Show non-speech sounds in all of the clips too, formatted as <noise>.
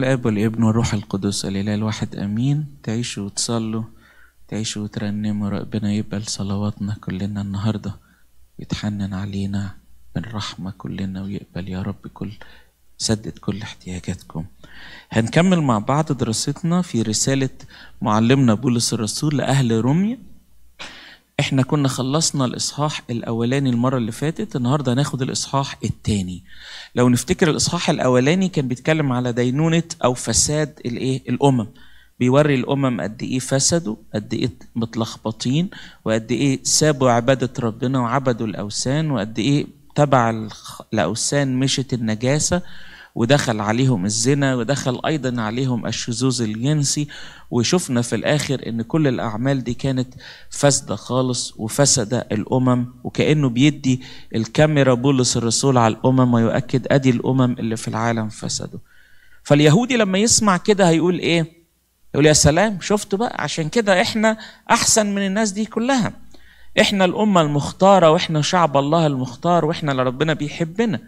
الاب والابن والروح القدس الاله الواحد امين تعيشوا وتصلوا تعيشوا وترنموا ربنا يقبل صلواتنا كلنا النهارده يتحنن علينا من رحمة كلنا ويقبل يا رب كل سدد كل احتياجاتكم هنكمل مع بعض دراستنا في رسالة معلمنا بولس الرسول لأهل روميا احنا كنا خلصنا الاصحاح الاولاني المره اللي فاتت النهارده هناخد الاصحاح الثاني لو نفتكر الاصحاح الاولاني كان بيتكلم على دينونه او فساد الايه الامم بيوري الامم قد ايه فسدوا قد ايه متلخبطين وقد ايه سابوا عباده ربنا وعبدوا الاوثان وقد ايه تبع الاوثان مشت النجاسه ودخل عليهم الزنا ودخل ايضا عليهم الشذوذ الجنسي وشفنا في الاخر ان كل الاعمال دي كانت فاسده خالص وفسد الامم وكانه بيدي الكاميرا بولس الرسول على الامم ويؤكد ادي الامم اللي في العالم فسدوا فاليهودي لما يسمع كده هيقول ايه يقول يا سلام شفتوا بقى عشان كده احنا احسن من الناس دي كلها احنا الامه المختاره واحنا شعب الله المختار واحنا اللي ربنا بيحبنا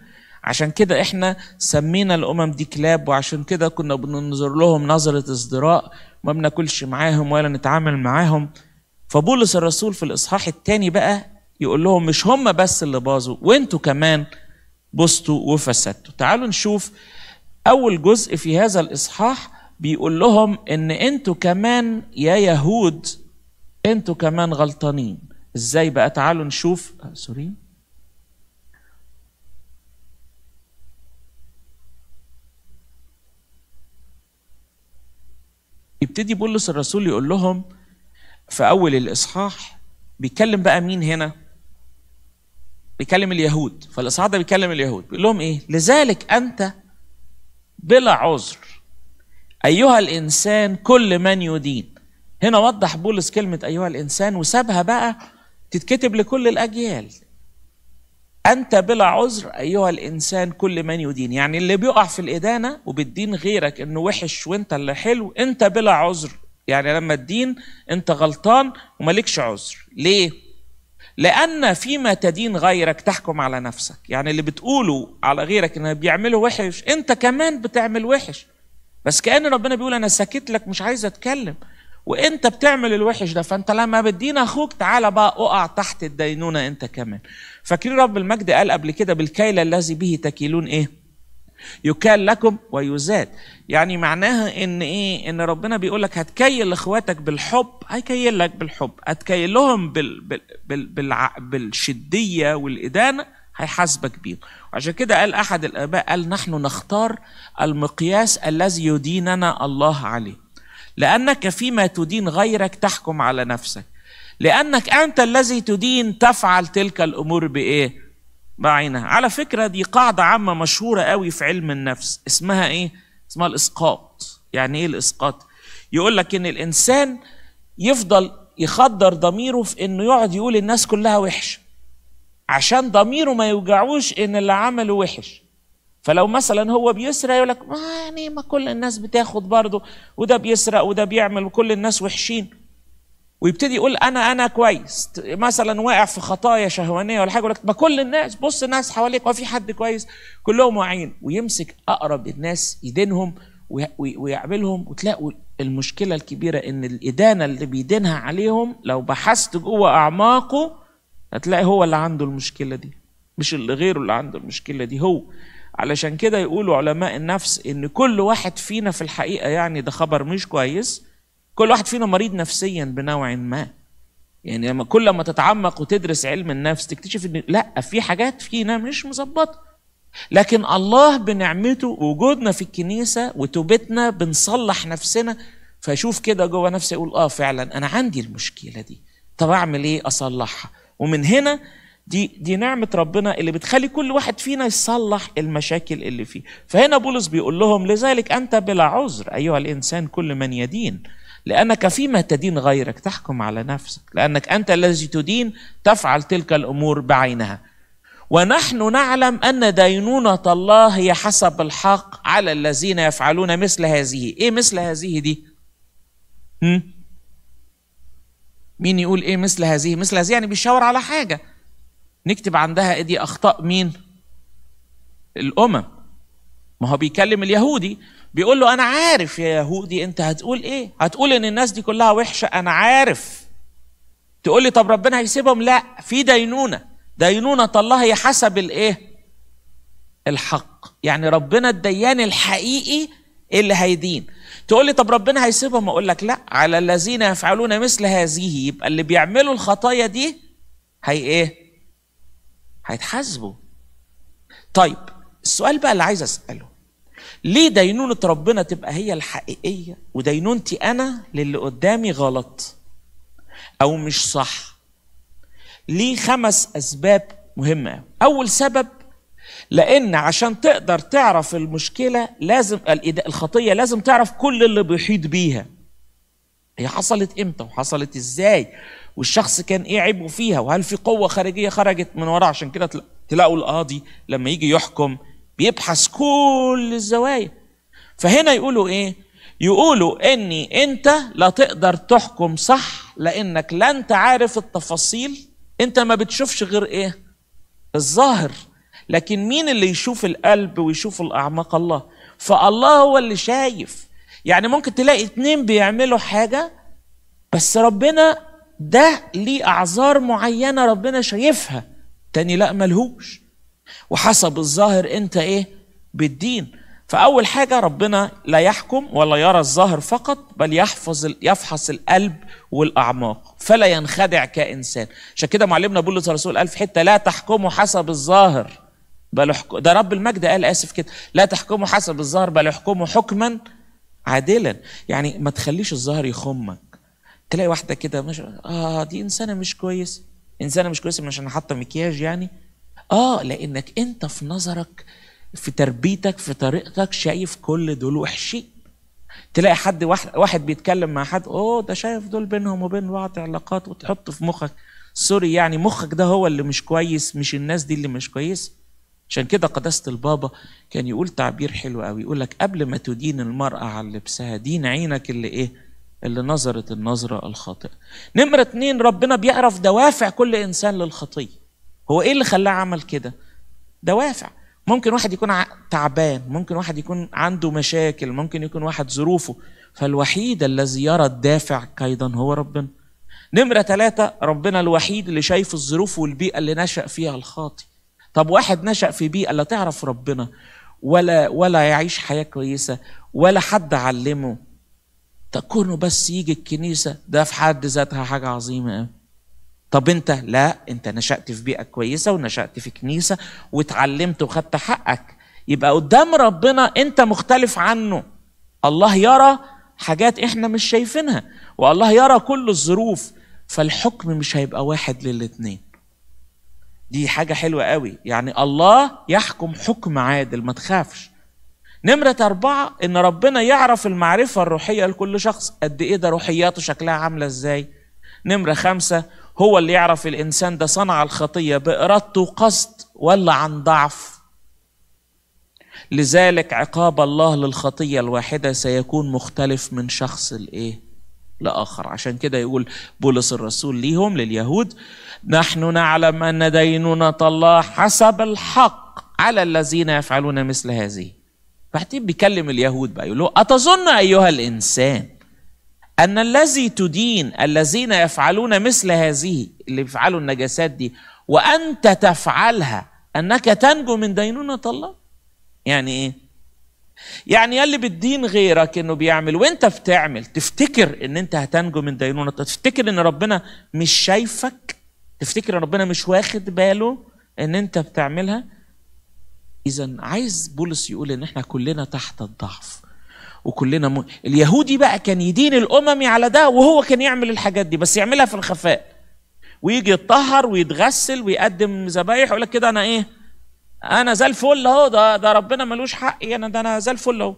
عشان كده احنا سمينا الامم دي كلاب وعشان كده كنا بننظر لهم نظره ازدراء ما بناكلش معاهم ولا نتعامل معاهم فبولس الرسول في الاصحاح الثاني بقى يقول لهم مش هم بس اللي باظوا وانتوا كمان بوستوا وفسدتوا تعالوا نشوف اول جزء في هذا الاصحاح بيقول لهم ان انتوا كمان يا يهود انتوا كمان غلطانين ازاي بقى تعالوا نشوف آه، سوري بيبتدي بولس الرسول يقول لهم في اول الاصحاح بيتكلم بقى مين هنا بيكلم اليهود فالاصحاح ده بيكلم اليهود بيقول لهم ايه لذلك انت بلا عذر ايها الانسان كل من يدين هنا وضح بولس كلمه ايها الانسان وسابها بقى تتكتب لكل الاجيال أنت بلا عذر أيها الإنسان كل من يدين يعني اللي بيقع في الإدانة وبتدين غيرك إنه وحش وإنت اللي حلو أنت بلا عذر يعني لما تدين أنت غلطان وملكش عذر ليه؟ لأن فيما تدين غيرك تحكم على نفسك يعني اللي بتقوله على غيرك إنه بيعمله وحش أنت كمان بتعمل وحش بس كأن ربنا بيقول أنا سكت لك مش عايز أتكلم وانت بتعمل الوحش ده فانت لما بدينا اخوك تعالى بقى اقع تحت الدينونه انت كمان فاكرين رب المجد قال قبل كده بالكيل الذي به تكيلون ايه يكال لكم ويزاد يعني معناها ان ايه ان ربنا بيقول لك هتكيل اخواتك بالحب هيكيل لك بالحب هتكيل لهم بال... بال... بال... بال... بالشديه والادانه هيحاسبك بيهم وعشان كده قال احد الاباء قال نحن نختار المقياس الذي يديننا الله عليه لأنك فيما تدين غيرك تحكم على نفسك لأنك أنت الذي تدين تفعل تلك الأمور بإيه؟ بعينها على فكرة دي قاعدة عامة مشهورة قوي في علم النفس اسمها إيه؟ اسمها الإسقاط يعني إيه الإسقاط؟ يقول لك إن الإنسان يفضل يخدر ضميره في إنه يقعد يقول الناس كلها وحشة عشان ضميره ما يوجعوش إن اللي عمله وحش فلو مثلا هو بيسرق يقول لك ما آه، يعني ما كل الناس بتاخد برضه وده بيسرق وده بيعمل وكل الناس وحشين ويبتدي يقول انا انا كويس مثلا واقع في خطايا شهوانيه ولا حاجه يقول لك ما كل الناس بص الناس حواليك ما في حد كويس كلهم واعيين ويمسك اقرب الناس ايدينهم ويعملهم وتلاقوا المشكله الكبيره ان الادانه اللي بيدينها عليهم لو بحثت جوه اعماقه هتلاقي هو اللي عنده المشكله دي مش اللي غيره اللي عنده المشكله دي هو علشان كده يقولوا علماء النفس ان كل واحد فينا في الحقيقه يعني ده خبر مش كويس كل واحد فينا مريض نفسيا بنوع ما يعني لما كل ما تتعمق وتدرس علم النفس تكتشف ان لا في حاجات فينا مش مظبطه لكن الله بنعمته وجودنا في الكنيسه وتوبتنا بنصلح نفسنا فاشوف كده جوه نفسي اقول اه فعلا انا عندي المشكله دي طب اعمل ايه اصلحها ومن هنا دي دي نعمه ربنا اللي بتخلي كل واحد فينا يصلح المشاكل اللي فيه فهنا بولس بيقول لهم لذلك انت بلا عذر ايها الانسان كل من يدين لانك فيما تدين غيرك تحكم على نفسك لانك انت الذي تدين تفعل تلك الامور بعينها ونحن نعلم ان دينونه الله هي حسب الحق على الذين يفعلون مثل هذه ايه مثل هذه دي هم؟ مين يقول ايه مثل هذه مثل هذه يعني بيشاور على حاجه نكتب عندها دي اخطاء مين الامم ما هو بيكلم اليهودي بيقول له انا عارف يا يهودي انت هتقول ايه هتقول ان الناس دي كلها وحشه انا عارف تقول لي طب ربنا هيسيبهم لا في دينونه دينونه الله هي حسب الايه الحق يعني ربنا الديان الحقيقي اللي هيدين تقول لي طب ربنا هيسيبهم اقول لك لا على الذين يفعلون مثل هذه يبقى اللي بيعملوا الخطايا دي هي ايه هيتحاسبوا طيب السؤال بقى اللي عايز اساله ليه دينونة ربنا تبقى هي الحقيقية ودينونتي أنا للي قدامي غلط أو مش صح ليه خمس أسباب مهمة أول سبب لأن عشان تقدر تعرف المشكلة لازم الخطية لازم تعرف كل اللي بيحيط بيها هي حصلت امتى وحصلت ازاي والشخص كان ايه عيبه فيها وهل في قوه خارجيه خرجت من وراه عشان كده تلاقوا القاضي لما يجي يحكم بيبحث كل الزوايا فهنا يقولوا ايه يقولوا اني انت لا تقدر تحكم صح لانك لا انت عارف التفاصيل انت ما بتشوفش غير ايه الظاهر لكن مين اللي يشوف القلب ويشوف الاعماق الله فالله هو اللي شايف يعني ممكن تلاقي اتنين بيعملوا حاجه بس ربنا ده ليه اعذار معينه ربنا شايفها تاني لا ملهوش وحسب الظاهر انت ايه بالدين فاول حاجه ربنا لا يحكم ولا يرى الظاهر فقط بل يحفظ يفحص القلب والاعماق فلا ينخدع كانسان عشان كده معلمنا بولس الرسول قال في حته لا تحكموا حسب الظاهر بل احكم ده رب المجد قال اسف كده لا تحكموا حسب الظاهر بل احكموا حكما عادلا يعني ما تخليش الظاهر يخمك تلاقي واحده كده مش اه دي انسانه مش كويسه انسانه مش كويسه مش انا حاطه مكياج يعني اه لانك انت في نظرك في تربيتك في طريقتك شايف كل دول وحشين تلاقي حد واحد, واحد بيتكلم مع حد اوه ده شايف دول بينهم وبين بعض علاقات وتحط في مخك سوري يعني مخك ده هو اللي مش كويس مش الناس دي اللي مش كويسه عشان كده قداسة البابا كان يقول تعبير حلو قوي يقول لك قبل ما تدين المرأة على لبسها دين عينك اللي ايه اللي نظرت النظرة الخاطئة نمرة اتنين ربنا بيعرف دوافع كل إنسان للخطية هو إيه اللي خلاه عمل كده دوافع ممكن واحد يكون تعبان ممكن واحد يكون عنده مشاكل ممكن يكون واحد ظروفه فالوحيد الذي يرى الدافع كيدا هو ربنا نمرة ثلاثة ربنا الوحيد اللي شايف الظروف والبيئة اللي نشأ فيها الخاطي طب واحد نشأ في بيئة لا تعرف ربنا ولا ولا يعيش حياة كويسة ولا حد علمه طب كونه بس يجي الكنيسه ده في حد ذاتها حاجه عظيمه قوي طب انت لا انت نشات في بيئه كويسه ونشات في كنيسه واتعلمت وخدت حقك يبقى قدام ربنا انت مختلف عنه الله يرى حاجات احنا مش شايفينها والله يرى كل الظروف فالحكم مش هيبقى واحد للاتنين دي حاجة حلوة قوي يعني الله يحكم حكم عادل ما تخافش نمرة أربعة إن ربنا يعرف المعرفة الروحية لكل شخص قد إيه ده روحياته شكلها عاملة إزاي نمرة خمسة هو اللي يعرف الإنسان ده صنع الخطية بإرادته وقصد ولا عن ضعف لذلك عقاب الله للخطية الواحدة سيكون مختلف من شخص الإيه لآخر عشان كده يقول بولس الرسول ليهم لليهود نحن نعلم أن دينونة الله حسب الحق على الذين يفعلون مثل هذه بعدين بيكلم اليهود بقى يقول له أتظن أيها الإنسان أن الذي تدين الذين يفعلون مثل هذه اللي بيفعلوا النجاسات دي وأنت تفعلها أنك تنجو من دينونة الله يعني إيه؟ يعني يلي بتدين غيرك انه بيعمل وانت بتعمل تفتكر ان انت هتنجو من دينونة تفتكر ان ربنا مش شايفك تفتكر ان ربنا مش واخد باله ان انت بتعملها اذا عايز بولس يقول ان احنا كلنا تحت الضعف وكلنا م... اليهودي بقى كان يدين الاممي على ده وهو كان يعمل الحاجات دي بس يعملها في الخفاء ويجي يتطهر ويتغسل ويقدم ذبايح يقول لك كده انا ايه انا زي الفل اهو ده ده ربنا ملوش حق انا ده انا زي الفل اهو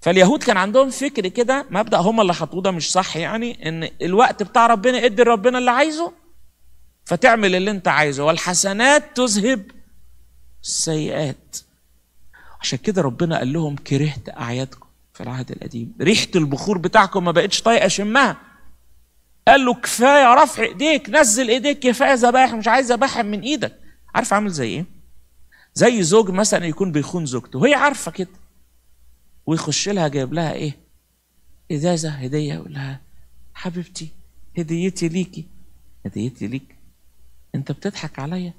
فاليهود كان عندهم فكر كده مبدا هم اللي حطوه ده مش صح يعني ان الوقت بتاع ربنا ادي لربنا اللي عايزه فتعمل اللي انت عايزه والحسنات تذهب السيئات عشان كده ربنا قال لهم كرهت أعيادكم في العهد القديم ريحة البخور بتاعكم ما بقتش طايقة شمها قال له كفاية رفع ايديك نزل ايديك كفاية ذبائح مش عايز ذبائح من ايدك عارف عامل زي ايه زي زوج مثلا يكون بيخون زوجته وهي عارفة كده ويخش لها جايب لها ايه ازازة هدية يقول لها حبيبتي هديتي ليكي هديتي ليك انت بتضحك عليا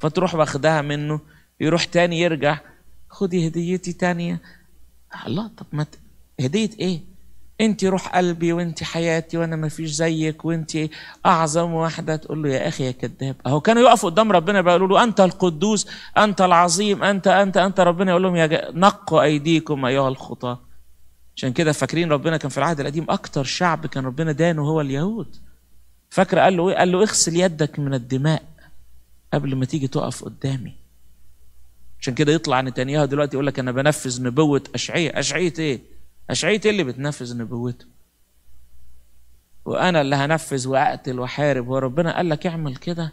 فتروح واخدها منه يروح تاني يرجع خدي هديتي تانية الله طب ما هدية ايه انت روح قلبي وانت حياتي وانا ما فيش زيك وانت اعظم واحده تقول له يا اخي يا كذاب اهو كانوا يقفوا قدام ربنا بيقولوا له انت القدوس انت العظيم انت انت انت ربنا يقول لهم يا جا... نقوا ايديكم ايها الخطاة عشان كده فاكرين ربنا كان في العهد القديم اكتر شعب كان ربنا دانه هو اليهود فاكر قال له ايه قال له اغسل يدك من الدماء قبل ما تيجي تقف قدامي عشان كده يطلع نتنياهو دلوقتي يقول لك انا بنفذ نبوه اشعيه اشعيه ايه اشعيه ايه اللي بتنفذ نبوته وانا اللي هنفذ واقتل واحارب وربنا قال لك اعمل كده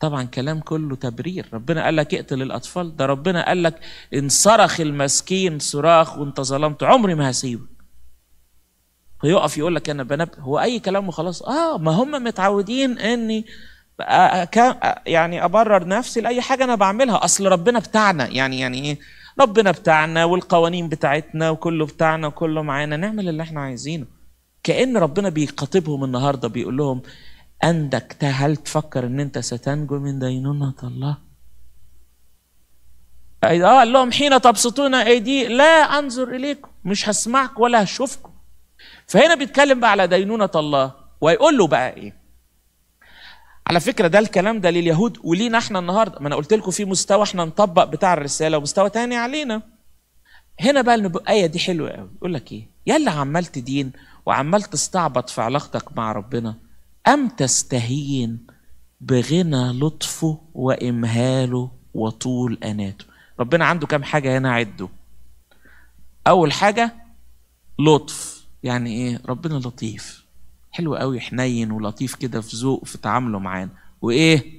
طبعا كلام كله تبرير ربنا قال لك اقتل الاطفال ده ربنا قال لك ان صرخ المسكين صراخ وانت ظلمت عمري ما هسيبك فيقف يقول لك انا بنبه هو اي كلام وخلاص اه ما هم متعودين اني يعني ابرر نفسي لاي حاجه انا بعملها اصل ربنا بتاعنا يعني يعني ايه ربنا بتاعنا والقوانين بتاعتنا وكله بتاعنا وكله معانا نعمل اللي احنا عايزينه كان ربنا بيخاطبهم النهارده بيقول لهم انك هل تفكر ان انت ستنجو من دينونه الله اه قال لهم حين تبسطون ايدي لا انظر اليكم مش هسمعك ولا هشوفكم فهنا بيتكلم بقى على دينونه الله ويقول له بقى ايه على فكره ده الكلام ده لليهود ولينا احنا النهارده ما انا قلت لكم في مستوى احنا نطبق بتاع الرساله ومستوى تاني علينا هنا بقى الايه دي حلوه قوي يقول لك ايه يا اللي عمال تدين وعمال تستعبط في علاقتك مع ربنا ام تستهين بغنى لطفه وامهاله وطول اناته ربنا عنده كام حاجه هنا عده اول حاجه لطف يعني ايه ربنا لطيف حلو قوي حنين ولطيف كده في ذوق في تعامله معانا وايه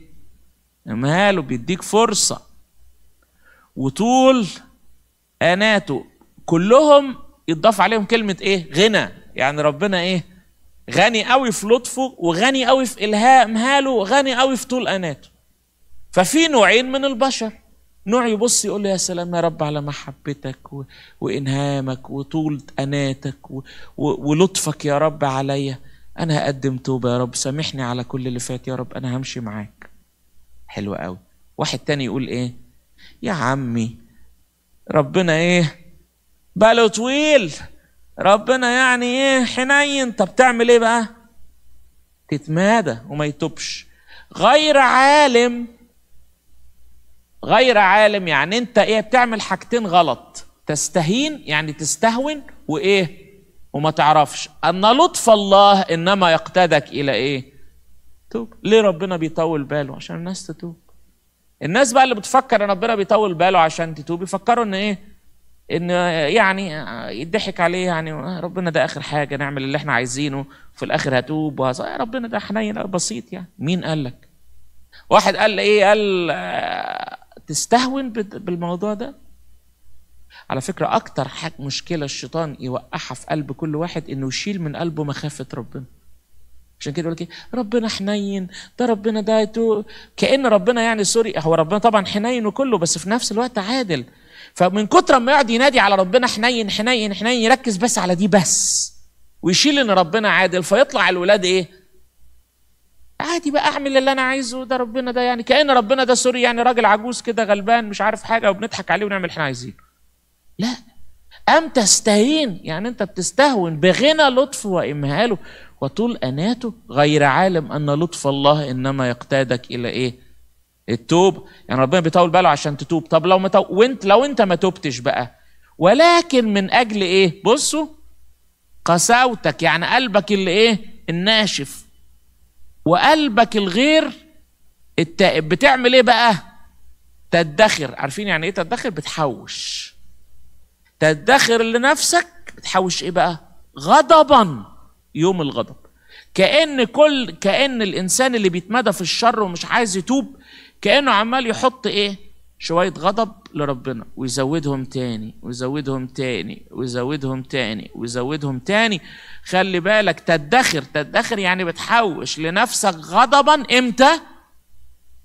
ماله بيديك فرصه وطول اناته كلهم يتضاف عليهم كلمه ايه غنى يعني ربنا ايه غني قوي في لطفه وغني قوي في الهاء مهاله وغني قوي في طول اناته ففي نوعين من البشر نوع يبص يقول له يا سلام يا رب على محبتك وإنهامك وطول أناتك ولطفك يا رب عليا انا هقدم توبه يا رب سامحني على كل اللي فات يا رب انا همشي معاك حلو قوي واحد تاني يقول ايه يا عمي ربنا ايه باله طويل ربنا يعني ايه حنين طب تعمل ايه بقى تتمادى وما يتوبش غير عالم غير عالم يعني انت ايه بتعمل حاجتين غلط تستهين يعني تستهون وايه وما تعرفش ان لطف الله انما يقتادك الى ايه توب ليه ربنا بيطول باله عشان الناس تتوب الناس بقى اللي بتفكر ان ربنا بيطول باله عشان تتوب يفكروا ان ايه ان يعني يضحك عليه يعني ربنا ده اخر حاجه نعمل اللي احنا عايزينه في الاخر هتوب يا آه، ربنا ده حنين آه، بسيط يعني مين قال لك واحد قال ايه قال آه، تستهون بالموضوع ده على فكرة أكتر حاجة مشكلة الشيطان يوقعها في قلب كل واحد إنه يشيل من قلبه مخافة ربنا عشان كده يقول لك إيه؟ ربنا حنين ده ربنا ده كأن ربنا يعني سوري هو ربنا طبعا حنين وكله بس في نفس الوقت عادل فمن كتر ما يقعد ينادي على ربنا حنين حنين حنين يركز بس على دي بس ويشيل ان ربنا عادل فيطلع الولاد ايه عادي بقى اعمل اللي انا عايزه ده ربنا ده يعني كان ربنا ده سوري يعني راجل عجوز كده غلبان مش عارف حاجه وبنضحك عليه ونعمل اللي احنا عايزينه لا أم تستهين يعني أنت بتستهون بغنى لطف وإمهاله وطول أناته غير عالم أن لطف الله إنما يقتادك إلى إيه؟ التوب يعني ربنا بيطول باله عشان تتوب طب لو متو... وانت لو انت ما توبتش بقى ولكن من اجل ايه بصوا قساوتك يعني قلبك اللي ايه الناشف وقلبك الغير التائب بتعمل ايه بقى تدخر عارفين يعني ايه تدخر بتحوش تدخر لنفسك بتحوش ايه بقى غضبا يوم الغضب كأن كل كأن الإنسان اللي بيتمدى في الشر ومش عايز يتوب كأنه عمال يحط إيه؟ شوية غضب لربنا ويزودهم تاني ويزودهم تاني ويزودهم تاني ويزودهم تاني خلي بالك تدخر تدخر يعني بتحوش لنفسك غضبا إمتى؟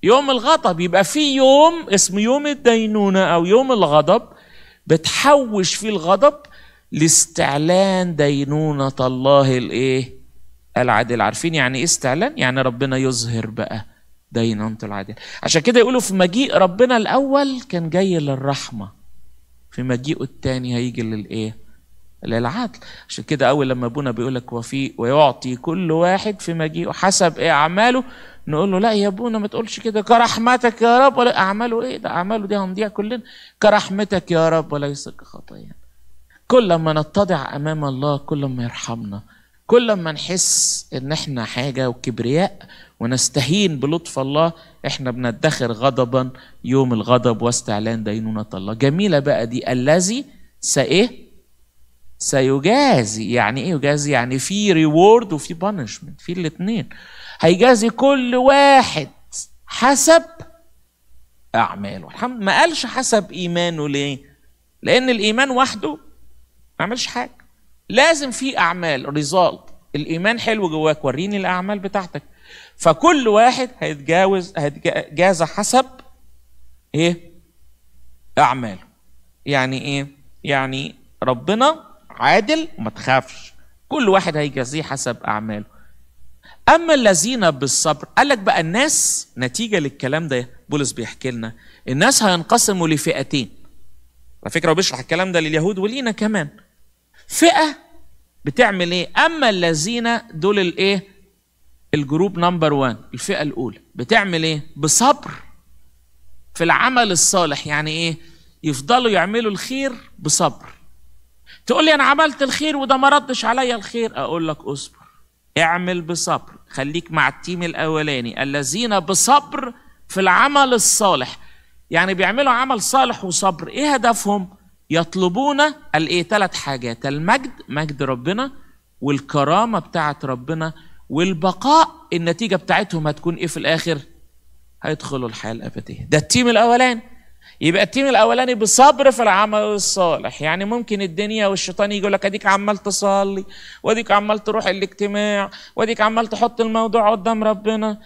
يوم الغضب يبقى في يوم اسمه يوم الدينونة أو يوم الغضب بتحوش فيه الغضب لاستعلان دينونة الله الايه؟ العادل عارفين يعني ايه استعلان؟ يعني ربنا يظهر بقى دينونة العادل عشان كده يقولوا في مجيء ربنا الأول كان جاي للرحمة في مجيئه الثاني هيجي للايه؟ للعدل عشان كده أول لما أبونا بيقول لك وفي ويعطي كل واحد في مجيئه حسب إيه أعماله نقول له لا يا ابونا ما تقولش كده كرحمتك يا رب ولا اعماله ايه ده اعماله دي هنضيع كلنا كرحمتك يا رب وليس كخطايانا كل ما نتضع امام الله كل ما يرحمنا كل ما نحس ان احنا حاجه وكبرياء ونستهين بلطف الله احنا بندخر غضبا يوم الغضب واستعلان دينونة الله جميلة بقى دي الذي سايه سيجازي يعني ايه يجازي يعني في ريورد وفي بانشمنت في الاثنين هيجازي كل واحد حسب اعماله الحمد ما قالش حسب ايمانه ليه لان الايمان وحده ما عملش حاجه لازم في اعمال ريزالت الايمان حلو جواك وريني الاعمال بتاعتك فكل واحد هيتجاوز هيتجاز حسب ايه اعماله يعني ايه يعني ربنا عادل وما تخافش كل واحد هيجازيه حسب اعماله اما الذين بالصبر قال لك بقى الناس نتيجه للكلام ده بولس بيحكي لنا الناس هينقسموا لفئتين على فكره هو بيشرح الكلام ده لليهود ولينا كمان فئه بتعمل ايه اما الذين دول الايه الجروب نمبر 1 الفئه الاولى بتعمل ايه بصبر في العمل الصالح يعني ايه يفضلوا يعملوا الخير بصبر تقول لي انا عملت الخير وده ما ردش عليا الخير اقول لك اصبر اعمل بصبر خليك مع التيم الاولاني الذين بصبر في العمل الصالح يعني بيعملوا عمل صالح وصبر ايه هدفهم يطلبون الايه ثلاث حاجات المجد مجد ربنا والكرامه بتاعه ربنا والبقاء النتيجه بتاعتهم هتكون ايه في الاخر هيدخلوا الحياه الابديه ده التيم الاولاني يبقى التيم الاولاني بصبر في العمل الصالح يعني ممكن الدنيا والشيطان يجي يقول لك اديك عمال تصلي واديك عمال تروح الاجتماع واديك عمال تحط الموضوع قدام ربنا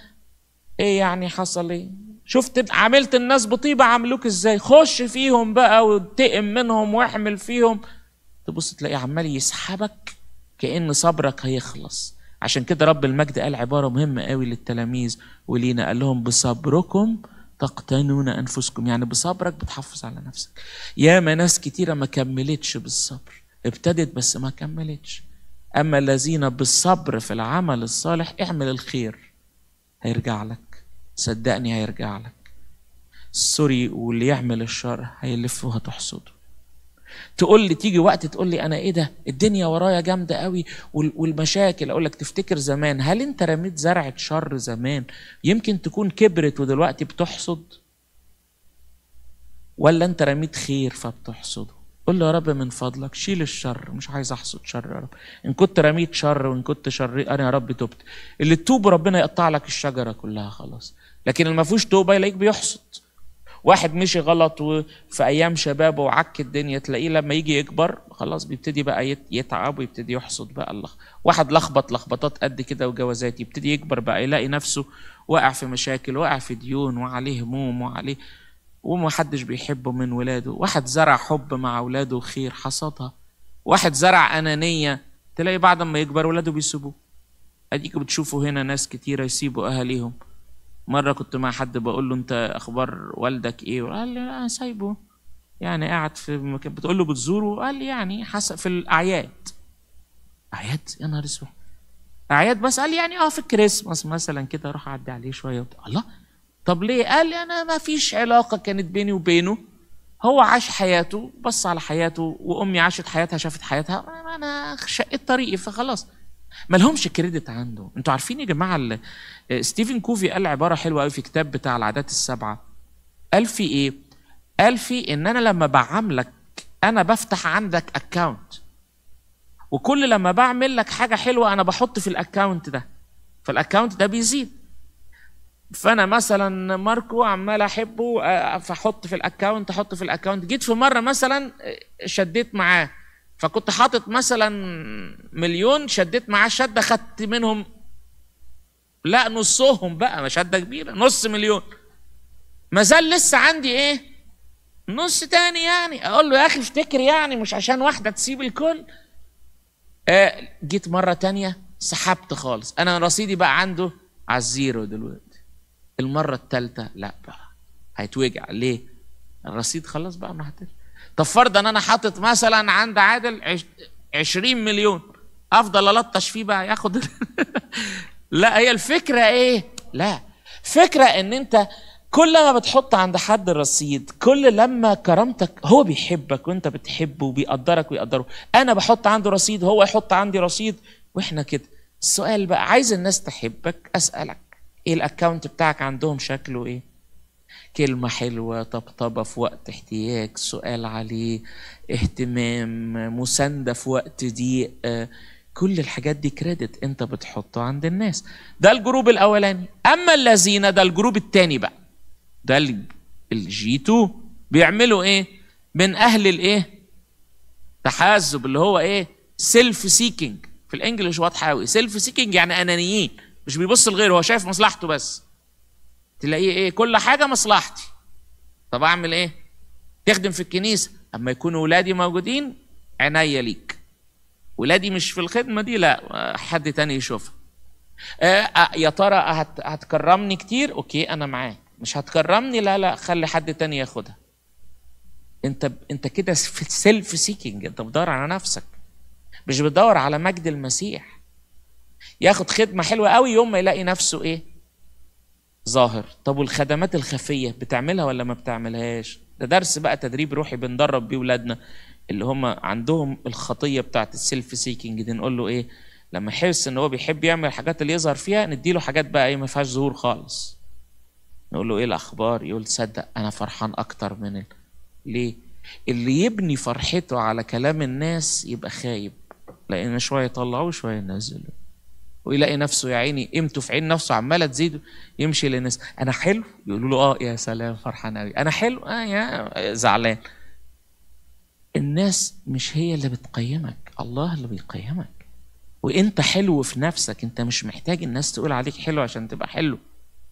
ايه يعني حصل ايه شفت عملت الناس بطيبه عملوك ازاي خش فيهم بقى وانتقم منهم واحمل فيهم تبص تلاقيه عمال يسحبك كان صبرك هيخلص عشان كده رب المجد قال عباره مهمه قوي للتلاميذ ولينا قال لهم بصبركم تقتنون انفسكم يعني بصبرك بتحافظ على نفسك ياما ناس كتيره ما كملتش بالصبر ابتدت بس ما كملتش اما الذين بالصبر في العمل الصالح اعمل الخير هيرجع لك صدقني هيرجع لك سوري واللي يعمل الشر هيلفه وهتحصده تقول لي تيجي وقت تقول لي انا ايه ده الدنيا ورايا جامده قوي والمشاكل اقول لك تفتكر زمان هل انت رميت زرعه شر زمان يمكن تكون كبرت ودلوقتي بتحصد ولا انت رميت خير فبتحصده قول له يا رب من فضلك شيل الشر مش عايز احصد شر يا رب ان كنت رميت شر وان كنت شر انا يا رب تبت اللي تتوب ربنا يقطع لك الشجره كلها خلاص لكن اللي ما فيهوش توبه يلاقيك بيحصد واحد مشي غلط وفي ايام شبابه وعك الدنيا تلاقيه لما يجي يكبر خلاص بيبتدي بقى يتعب ويبتدي يحصد بقى الله واحد لخبط لخبطات قد كده وجوازات يبتدي يكبر بقى يلاقي نفسه واقع في مشاكل واقع في ديون وعليه هموم وعليه ومحدش بيحبه من ولاده واحد زرع حب مع ولاده خير حصدها واحد زرع انانيه تلاقي بعد ما يكبر ولاده بيسيبوه اديك بتشوفوا هنا ناس كتيره يسيبوا اهاليهم مره كنت مع حد بقول له انت اخبار والدك ايه وقال لي انا آه، سايبه يعني قاعد في مكان بتقول له بتزوره قال لي يعني حسب في الاعياد اعياد يا نهار اسود اعياد بس قال لي يعني اه في الكريسماس مثلا كده اروح اعدي عليه شويه وبتاع الله طب ليه قال لي انا ما فيش علاقه كانت بيني وبينه هو عاش حياته بص على حياته وامي عاشت حياتها شافت حياتها انا شقيت طريقي فخلاص ما لهمش كريدت عنده انتوا عارفين يا جماعه آه، ستيفن كوفي قال عباره حلوه قوي في كتاب بتاع العادات السبعه قال في ايه قال في ان انا لما بعاملك انا بفتح عندك اكاونت وكل لما بعمل لك حاجه حلوه انا بحط في الاكاونت ده فالاكاونت ده بيزيد فانا مثلا ماركو عمال احبه فاحط في الاكاونت احط في الاكاونت جيت في مره مثلا آه، شديت معاه فكنت حاطط مثلا مليون شديت معاه شده خدت منهم لا نصهم بقى شده كبيره نص مليون ما زال لسه عندي ايه نص تاني يعني اقول له يا اخي افتكر يعني مش عشان واحده تسيب الكل آه جيت مره تانية سحبت خالص انا رصيدي بقى عنده على الزيرو دلوقتي المره الثالثه لا بقى هيتوجع ليه الرصيد خلاص بقى ما هترجع طب فرضا انا حاطط مثلا عند عادل 20 مليون افضل الطش فيه بقى ياخد <laughs> لا هي الفكره ايه؟ لا فكره ان انت كل ما بتحط عند حد الرصيد كل لما كرامتك هو بيحبك وانت بتحبه وبيقدرك ويقدره انا بحط عنده رصيد هو يحط عندي رصيد واحنا كده السؤال بقى عايز الناس تحبك اسالك ايه الاكونت بتاعك عندهم شكله ايه كلمة حلوة طبطبة في وقت احتياج سؤال عليه اهتمام مساندة في وقت ضيق كل الحاجات دي كريدت انت بتحطه عند الناس ده الجروب الاولاني اما الذين ده الجروب الثاني بقى ده الجي 2 بيعملوا ايه من اهل الايه تحزب اللي هو ايه سيلف سيكينج في الانجليش واضحه قوي سيلف سيكينج يعني انانيين مش بيبص لغيره هو شايف مصلحته بس تلاقيه ايه كل حاجه مصلحتي طب اعمل ايه تخدم في الكنيسه اما يكون ولادي موجودين عينيا ليك ولادي مش في الخدمه دي لا حد تاني يشوفها آه،, آه يا ترى هت هتكرمني كتير اوكي انا معاك مش هتكرمني لا لا خلي حد تاني ياخدها انت انت كده سيلف سيكينج انت بتدور على نفسك مش بتدور على مجد المسيح ياخد خدمه حلوه قوي يوم ما يلاقي نفسه ايه ظاهر طب والخدمات الخفية بتعملها ولا ما بتعملهاش ده درس بقى تدريب روحي بندرب بيه ولادنا اللي هم عندهم الخطية بتاعت السيلف سيكينج دي نقول له ايه لما يحس ان هو بيحب يعمل الحاجات اللي يظهر فيها ندي له حاجات بقى ايه ما فيهاش ظهور خالص نقول له ايه الاخبار يقول تصدق انا فرحان اكتر من ال... ليه اللي يبني فرحته على كلام الناس يبقى خايب لان شويه يطلعوه وشويه ينزلوه ويلاقي نفسه يا عيني قيمته في عين نفسه عماله تزيد يمشي للناس انا حلو يقولوا له اه يا سلام فرحان قوي انا حلو اه يا زعلان الناس مش هي اللي بتقيمك الله اللي بيقيمك وانت حلو في نفسك انت مش محتاج الناس تقول عليك حلو عشان تبقى حلو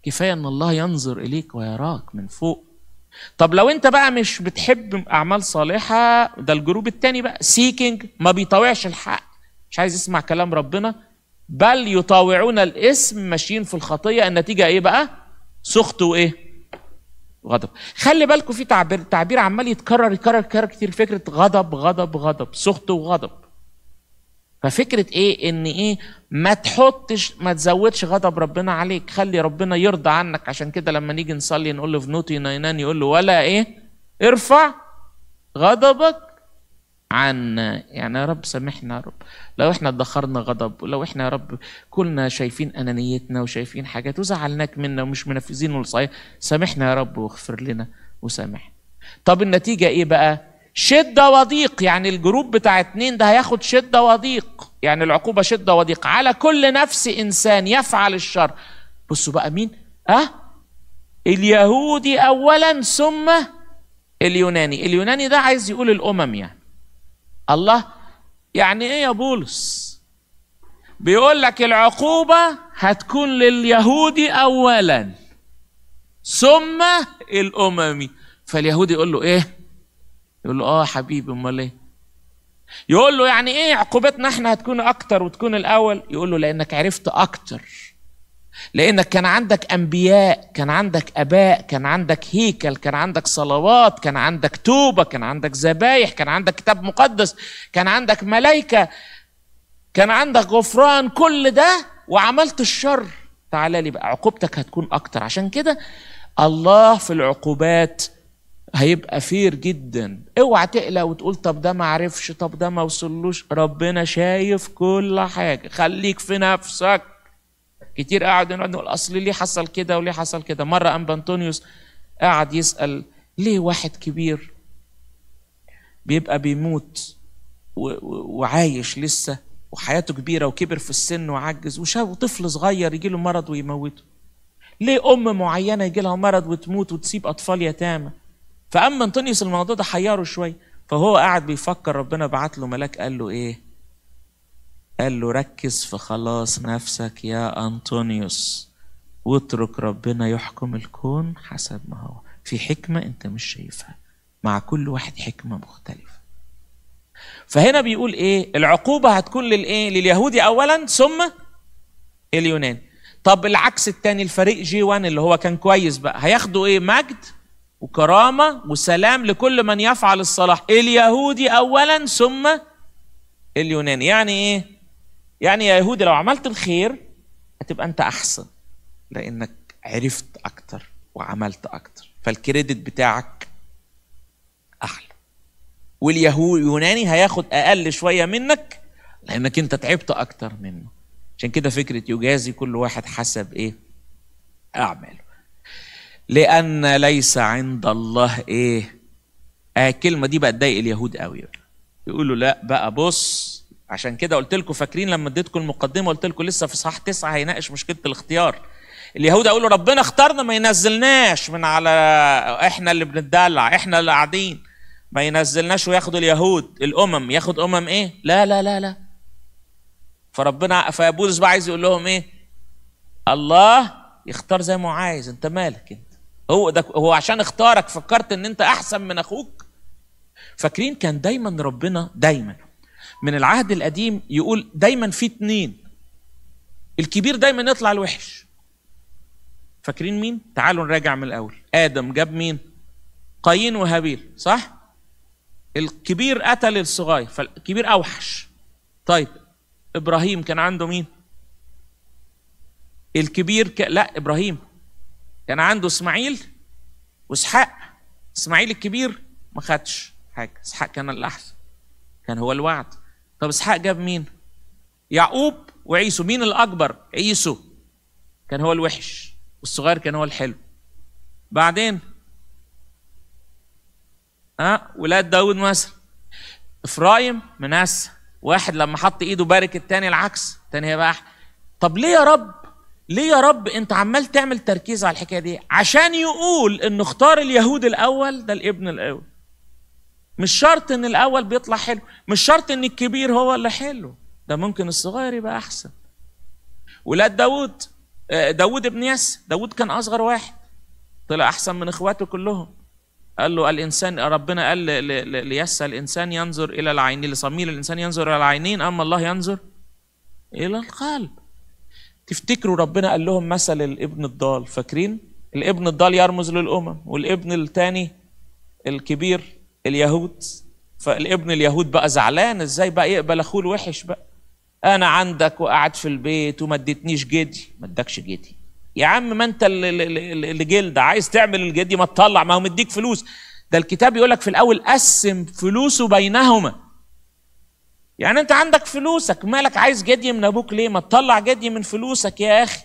كفايه ان الله ينظر اليك ويراك من فوق طب لو انت بقى مش بتحب اعمال صالحه ده الجروب الثاني بقى سيكينج ما بيطاوعش الحق مش عايز يسمع كلام ربنا بل يطاوعون الاسم ماشيين في الخطيه النتيجه ايه بقى سخط وايه غضب خلي بالكم في تعبير تعبير عمال يتكرر يتكرر يتكرر كتير فكره غضب غضب غضب سخط وغضب ففكره ايه ان ايه ما تحطش ما تزودش غضب ربنا عليك خلي ربنا يرضى عنك عشان كده لما نيجي نصلي نقول له في نوتي نينان يقول له ولا ايه ارفع غضبك عنا يعني يا رب سامحنا يا رب لو احنا ادخرنا غضب ولو احنا يا رب كلنا شايفين انانيتنا وشايفين حاجات وزعلناك منا ومش منفذين الوصايا سامحنا يا رب واغفر لنا وسامحنا طب النتيجه ايه بقى شده وضيق يعني الجروب بتاع اتنين ده هياخد شده وضيق يعني العقوبه شده وضيق على كل نفس انسان يفعل الشر بصوا بقى مين اه اليهودي اولا ثم اليوناني اليوناني ده عايز يقول الامم يعني الله يعني ايه يا بولس بيقول لك العقوبة هتكون لليهودي أولا ثم الأممي فاليهودي يقول له إيه؟ يقول له آه حبيبي أمال إيه؟ يقول له يعني إيه عقوبتنا إحنا هتكون أكتر وتكون الأول؟ يقول له لأنك عرفت أكتر لانك كان عندك انبياء كان عندك اباء كان عندك هيكل كان عندك صلوات كان عندك توبه كان عندك ذبايح كان عندك كتاب مقدس كان عندك ملائكه كان عندك غفران كل ده وعملت الشر تعالى لي بقى عقوبتك هتكون اكتر عشان كده الله في العقوبات هيبقى فير جدا اوعى تقلق وتقول طب ده ما عرفش طب ده ما وصلوش ربنا شايف كل حاجه خليك في نفسك كتير قاعد نقول اصل ليه حصل كده وليه حصل كده مره انبا انطونيوس قاعد يسال ليه واحد كبير بيبقى بيموت وعايش لسه وحياته كبيره وكبر في السن وعجز وشاف طفل صغير يجي له مرض ويموته ليه ام معينه يجي لها مرض وتموت وتسيب اطفال يتامى فاما انطونيوس الموضوع ده حيره شويه فهو قاعد بيفكر ربنا بعت له ملاك قال له ايه قال له ركز في خلاص نفسك يا أنطونيوس واترك ربنا يحكم الكون حسب ما هو في حكمة أنت مش شايفها مع كل واحد حكمة مختلفة فهنا بيقول إيه العقوبة هتكون للإيه لليهودي أولا ثم اليوناني طب العكس التاني الفريق جي 1 اللي هو كان كويس بقى هياخدوا إيه مجد وكرامة وسلام لكل من يفعل الصلاح اليهودي أولا ثم اليوناني يعني إيه يعني يا يهودي لو عملت الخير هتبقى انت احسن لانك عرفت اكتر وعملت اكتر فالكريدت بتاعك احلى واليهودي اليوناني هياخد اقل شويه منك لانك انت تعبت اكتر منه عشان كده فكره يجازي كل واحد حسب ايه اعماله لان ليس عند الله ايه آه، الكلمه دي بقى تضايق اليهود قوي يقولوا لا بقى بص عشان كده قلت لكم فاكرين لما اديتكم المقدمه قلت لكم لسه في صحاح تسعه هيناقش مشكله الاختيار اليهود قالوا ربنا اختارنا ما ينزلناش من على احنا اللي بنتدلع احنا اللي قاعدين ما ينزلناش وياخد اليهود الامم ياخد امم ايه لا لا لا لا فربنا فبولس بقى عايز يقول لهم ايه الله يختار زي ما هو عايز انت مالك انت هو ده هو عشان اختارك فكرت ان انت احسن من اخوك فاكرين كان دايما ربنا دايما من العهد القديم يقول دايما في اتنين الكبير دايما يطلع الوحش فاكرين مين؟ تعالوا نراجع من الأول آدم جاب مين؟ قايين وهابيل صح؟ الكبير قتل الصغير فالكبير أوحش طيب إبراهيم كان عنده مين؟ الكبير ك... لا إبراهيم كان عنده إسماعيل وإسحاق إسماعيل الكبير ما خدش حاجة إسحاق كان الأحسن كان هو الوعد طب اسحاق جاب مين يعقوب وعيسو مين الاكبر عيسو كان هو الوحش والصغير كان هو الحلو بعدين ها أه؟ ولاد داود مثلا افرايم مناسة واحد لما حط ايده بارك التاني العكس التاني هي بقى طب ليه يا رب ليه يا رب انت عمال تعمل تركيز على الحكايه دي عشان يقول إنه اختار اليهود الاول ده الابن الاول مش شرط ان الاول بيطلع حلو مش شرط ان الكبير هو اللي حلو ده ممكن الصغير يبقى احسن ولاد داوود آه، داوود ابن ياس داوود كان اصغر واحد طلع احسن من اخواته كلهم قال له الانسان ربنا قال ليس الانسان ينظر الى العينين لصميل الانسان ينظر الى العينين اما الله ينظر الى القلب تفتكروا ربنا قال لهم مثل الابن الضال فاكرين الابن الضال يرمز للامم والابن الثاني الكبير اليهود فالابن اليهود بقى زعلان ازاي بقى يقبل اخوه الوحش بقى انا عندك وقعد في البيت وما اديتنيش جدي ما ادكش جدي يا عم ما انت اللي جلد عايز تعمل الجدي ما تطلع ما هو مديك فلوس ده الكتاب يقول لك في الاول قسم فلوسه بينهما يعني انت عندك فلوسك مالك عايز جدي من ابوك ليه ما تطلع جدي من فلوسك يا اخي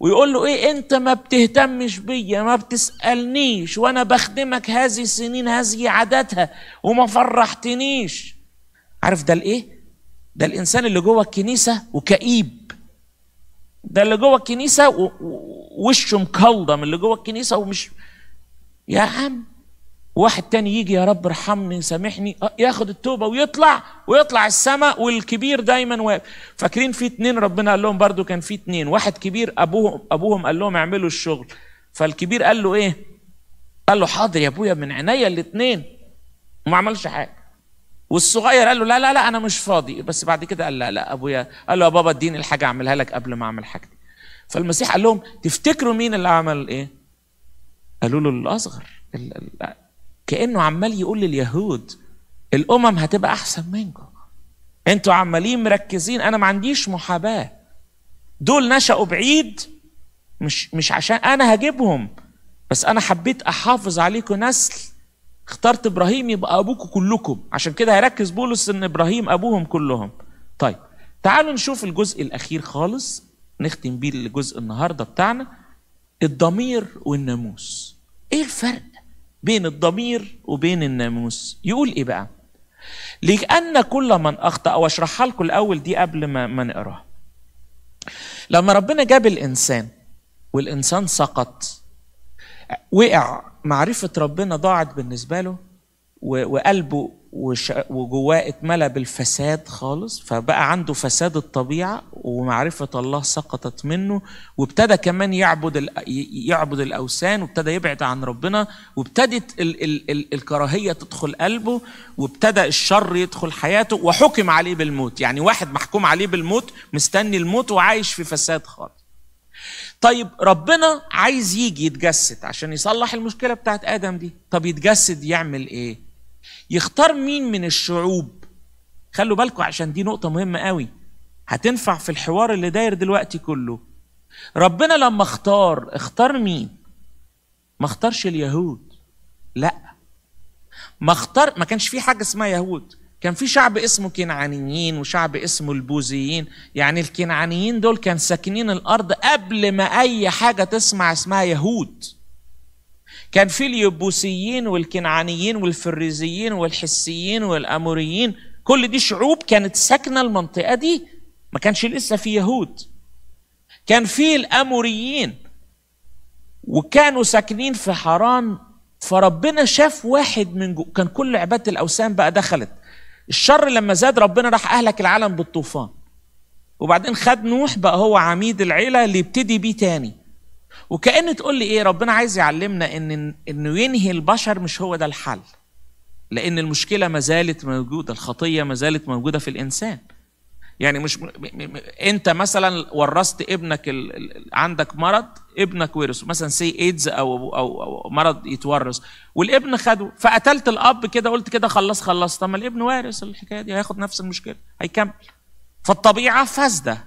ويقول له ايه انت ما بتهتمش بيا ما بتسالنيش وانا بخدمك هذه السنين هذه عاداتها وما فرحتنيش عارف ده الايه ده الانسان اللي جوه الكنيسه وكئيب ده اللي جوه الكنيسه ووشه مكلضم اللي جوه الكنيسه ومش يا عم واحد تاني يجي يا رب ارحمني سامحني آه، ياخد التوبه ويطلع ويطلع السماء والكبير دايما واقف فاكرين في اتنين ربنا قال لهم برضو كان في اتنين واحد كبير ابوهم ابوهم قال لهم اعملوا الشغل فالكبير قال له ايه قال له حاضر يا ابويا من عينيا الاتنين وما عملش حاجه والصغير قال له لا لا لا انا مش فاضي بس بعد كده قال لا لا ابويا قال له يا بابا اديني الحاجه اعملها لك قبل ما اعمل حاجتي فالمسيح قال لهم تفتكروا مين اللي عمل ايه قالوا له الاصغر كانه عمال يقول لليهود الامم هتبقى احسن منكم انتوا عمالين مركزين انا ما عنديش محاباه دول نشأوا بعيد مش مش عشان انا هجيبهم بس انا حبيت احافظ عليكم نسل اخترت ابراهيم يبقى ابوكم كلكم عشان كده هيركز بولس ان ابراهيم ابوهم كلهم طيب تعالوا نشوف الجزء الاخير خالص نختم بيه الجزء النهارده بتاعنا الضمير والناموس ايه الفرق بين الضمير وبين الناموس يقول ايه بقى لأن كل من أخطأ واشرحها لكم الأول دي قبل ما, ما نقراها لما ربنا جاب الإنسان والإنسان سقط وقع معرفة ربنا ضاعت بالنسبة له وقلبه وجواه اتملى بالفساد خالص فبقى عنده فساد الطبيعه ومعرفه الله سقطت منه وابتدى كمان يعبد يعبد الاوثان وابتدى يبعد عن ربنا وابتدت ال ال ال الكراهيه تدخل قلبه وابتدى الشر يدخل حياته وحكم عليه بالموت يعني واحد محكوم عليه بالموت مستني الموت وعايش في فساد خالص طيب ربنا عايز يجي يتجسد عشان يصلح المشكله بتاعت ادم دي طب يتجسد يعمل ايه يختار مين من الشعوب خلوا بالكم عشان دي نقطة مهمة قوي هتنفع في الحوار اللي داير دلوقتي كله ربنا لما اختار اختار مين ما اختارش اليهود لا ما اختار ما كانش في حاجة اسمها يهود كان في شعب اسمه كنعانيين وشعب اسمه البوذيين يعني الكنعانيين دول كان ساكنين الارض قبل ما اي حاجه تسمع اسمها يهود كان في اليبوسيين والكنعانيين والفريزيين والحسيين والاموريين كل دي شعوب كانت ساكنه المنطقه دي ما كانش لسه في يهود كان في الاموريين وكانوا ساكنين في حران فربنا شاف واحد من جو كان كل عباده الاوثان بقى دخلت الشر لما زاد ربنا راح اهلك العالم بالطوفان وبعدين خد نوح بقى هو عميد العيله اللي يبتدي بيه تاني وكأن تقول لي إيه ربنا عايز يعلمنا إن إنه ينهي البشر مش هو ده الحل لأن المشكلة ما زالت موجودة الخطية ما زالت موجودة في الإنسان يعني مش م... م... انت مثلا ورثت ابنك ال... عندك مرض ابنك ورثه مثلا سي ايدز أو... او او مرض يتورث والابن خده فقتلت الاب كده قلت كده خلاص خلصت طب ما الابن وارث الحكايه دي هياخد نفس المشكله هيكمل فالطبيعه فاسده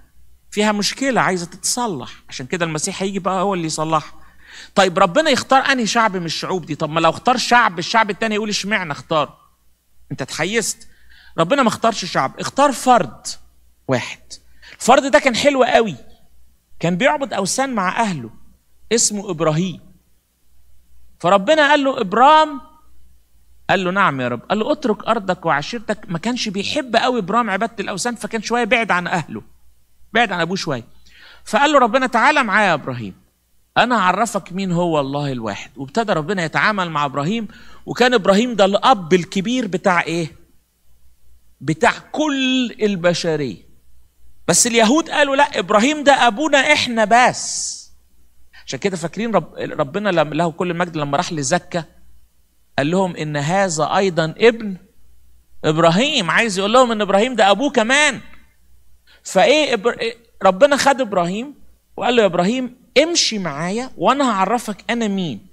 فيها مشكلة عايزة تتصلح عشان كده المسيح هيجي بقى هو اللي يصلحها طيب ربنا يختار أنهي شعب من الشعوب دي طب ما لو اختار شعب الشعب التاني يقول اشمعنى اختار انت اتحيزت ربنا ما اختارش شعب اختار فرد واحد الفرد ده كان حلو قوي كان بيعبد أوثان مع أهله اسمه إبراهيم فربنا قال له إبرام قال له نعم يا رب قال له اترك أرضك وعشيرتك ما كانش بيحب قوي إبرام عبادة الأوثان فكان شوية بعد عن أهله بعد عن ابوه شويه فقال له ربنا تعالى معايا يا ابراهيم انا هعرفك مين هو الله الواحد وابتدى ربنا يتعامل مع ابراهيم وكان ابراهيم ده الاب الكبير بتاع ايه بتاع كل البشريه بس اليهود قالوا لا ابراهيم ده ابونا احنا بس عشان كده فاكرين رب ربنا لما له كل المجد لما راح لزكه قال لهم ان هذا ايضا ابن ابراهيم عايز يقول لهم ان ابراهيم ده ابوه كمان فايه إيه ربنا خد ابراهيم وقال له يا ابراهيم امشي معايا وانا هعرفك انا مين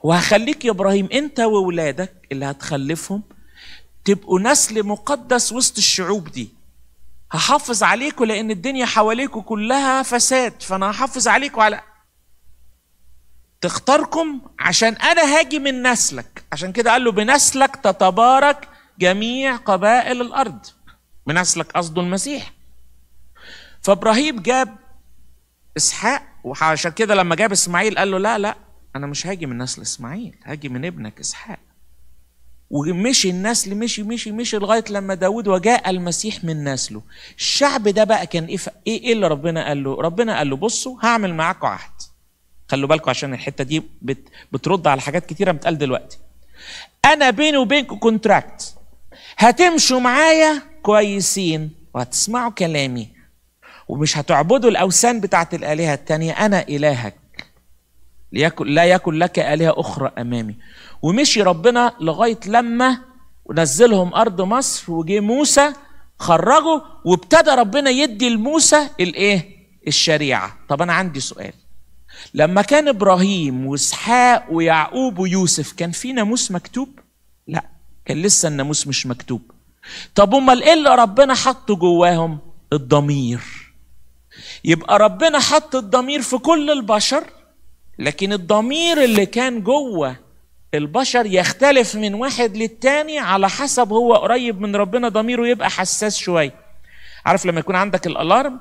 وهخليك يا ابراهيم انت وولادك اللي هتخلفهم تبقوا نسل مقدس وسط الشعوب دي هحافظ عليكم لان الدنيا حواليكم كلها فساد فانا هحافظ عليكم على تختاركم عشان انا هاجي من نسلك عشان كده قال له بنسلك تتبارك جميع قبائل الارض بنسلك قصده المسيح فابراهيم جاب اسحاق وعشان كده لما جاب اسماعيل قال له لا لا انا مش هاجي من نسل اسماعيل هاجي من ابنك اسحاق ومشي النسل مشي مشي مشي لغايه لما داود وجاء المسيح من نسله الشعب ده بقى كان ايه ايه, إيه اللي ربنا قال له ربنا قال له بصوا هعمل معاكم عهد خلوا بالكم عشان الحته دي بت بترد على حاجات كتيره بتقال دلوقتي انا بيني وبينكم كونتراكت هتمشوا معايا كويسين وهتسمعوا كلامي ومش هتعبدوا الأوثان بتاعت الآلهة التانية أنا إلهك ليكن لا يكن لك آلهة أخرى أمامي ومشي ربنا لغاية لما ونزلهم أرض مصر وجه موسى خرجوا وابتدى ربنا يدي لموسى الإيه؟ الشريعة طب أنا عندي سؤال لما كان إبراهيم وإسحاق ويعقوب ويوسف كان في ناموس مكتوب؟ لا كان لسه الناموس مش مكتوب طب امال ايه اللي ربنا حطه جواهم؟ الضمير يبقى ربنا حط الضمير في كل البشر لكن الضمير اللي كان جوه البشر يختلف من واحد للتاني على حسب هو قريب من ربنا ضميره يبقى حساس شويه عارف لما يكون عندك الالارم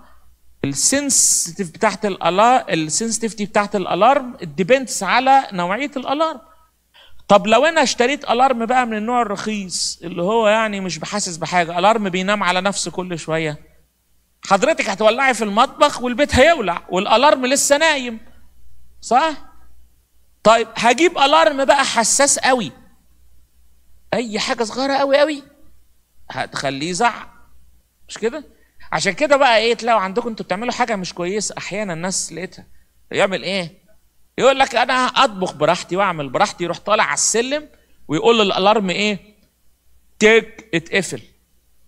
السنسيتيف بتاعت الالارم السنسيتيفيتي بتاعت الالارم ديبندس على نوعيه الالارم طب لو انا اشتريت الارم بقى من النوع الرخيص اللي هو يعني مش بحاسس بحاجه الارم بينام على نفسه كل شويه حضرتك هتولعي في المطبخ والبيت هيولع والالارم لسه نايم صح طيب هجيب الارم بقى حساس قوي اي حاجه صغيره قوي قوي هتخليه يزعق مش كده عشان كده بقى ايه تلاقوا عندكم انتوا بتعملوا حاجه مش كويسه احيانا الناس لقيتها يعمل ايه يقول لك انا اطبخ براحتي واعمل براحتي يروح طالع على السلم ويقول الالارم ايه تك اتقفل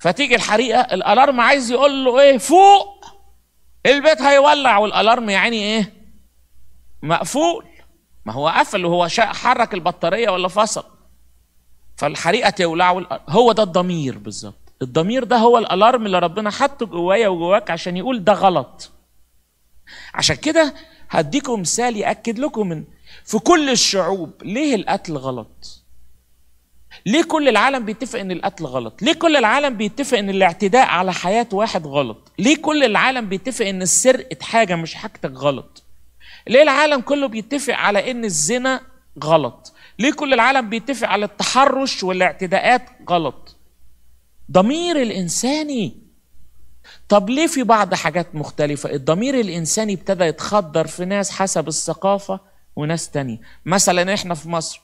فتيجي الحريقه الالارم عايز يقول له ايه فوق البيت هيولع والالارم يعني ايه مقفول ما هو قفل وهو حرك البطاريه ولا فصل فالحريقه تولع هو ده الضمير بالظبط الضمير ده هو الالارم اللي ربنا حطه جوايا وجواك عشان يقول ده غلط عشان كده هديكم مثال ياكد لكم من في كل الشعوب ليه القتل غلط ليه كل العالم بيتفق ان القتل غلط ليه كل العالم بيتفق ان الاعتداء على حياة واحد غلط ليه كل العالم بيتفق ان السرقة حاجة مش حاجتك غلط ليه العالم كله بيتفق على ان الزنا غلط ليه كل العالم بيتفق على التحرش والاعتداءات غلط ضمير الانساني طب ليه في بعض حاجات مختلفة الضمير الانساني ابتدى يتخدر في ناس حسب الثقافة وناس تانية مثلا احنا في مصر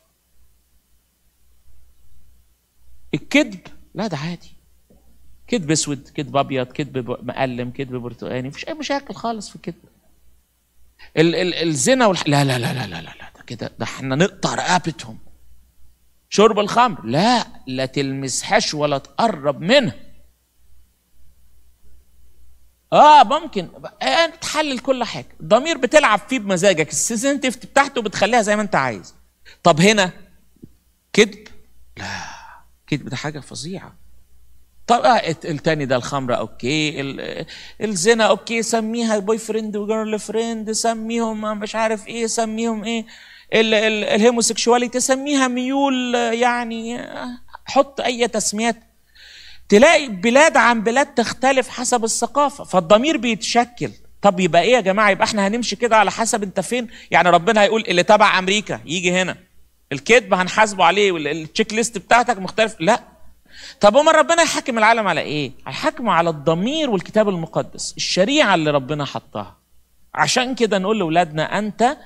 الكذب لا ده عادي كذب اسود كذب ابيض كذب مقلم كذب برتقاني مفيش اي مشاكل خالص في الكذب ال ال الزنا والح... لا لا لا لا لا لا ده كده ده احنا نقطع رقبتهم شرب الخمر لا لا تلمسهاش ولا تقرب منها اه ممكن انت آه، تحلل كل حاجه الضمير بتلعب فيه بمزاجك السنسيتيفيتي بتاعته بتخليها زي ما انت عايز طب هنا كذب لا الكذب ده حاجه فظيعه طب التاني ده الخمره اوكي الزنا اوكي سميها بوي فريند وجيرل فريند سميهم مش عارف ايه سميهم ايه الهيموسيكشواليتي سميها ميول يعني حط اي تسميات تلاقي بلاد عن بلاد تختلف حسب الثقافه فالضمير بيتشكل طب يبقى ايه يا جماعه يبقى احنا هنمشي كده على حسب انت فين يعني ربنا هيقول اللي تبع امريكا يجي هنا الكذب هنحاسبه عليه والتشيك ليست بتاعتك مختلف لا طب امال ربنا يحكم العالم على ايه؟ هيحكمه على الضمير والكتاب المقدس الشريعه اللي ربنا حطها عشان كده نقول لاولادنا انت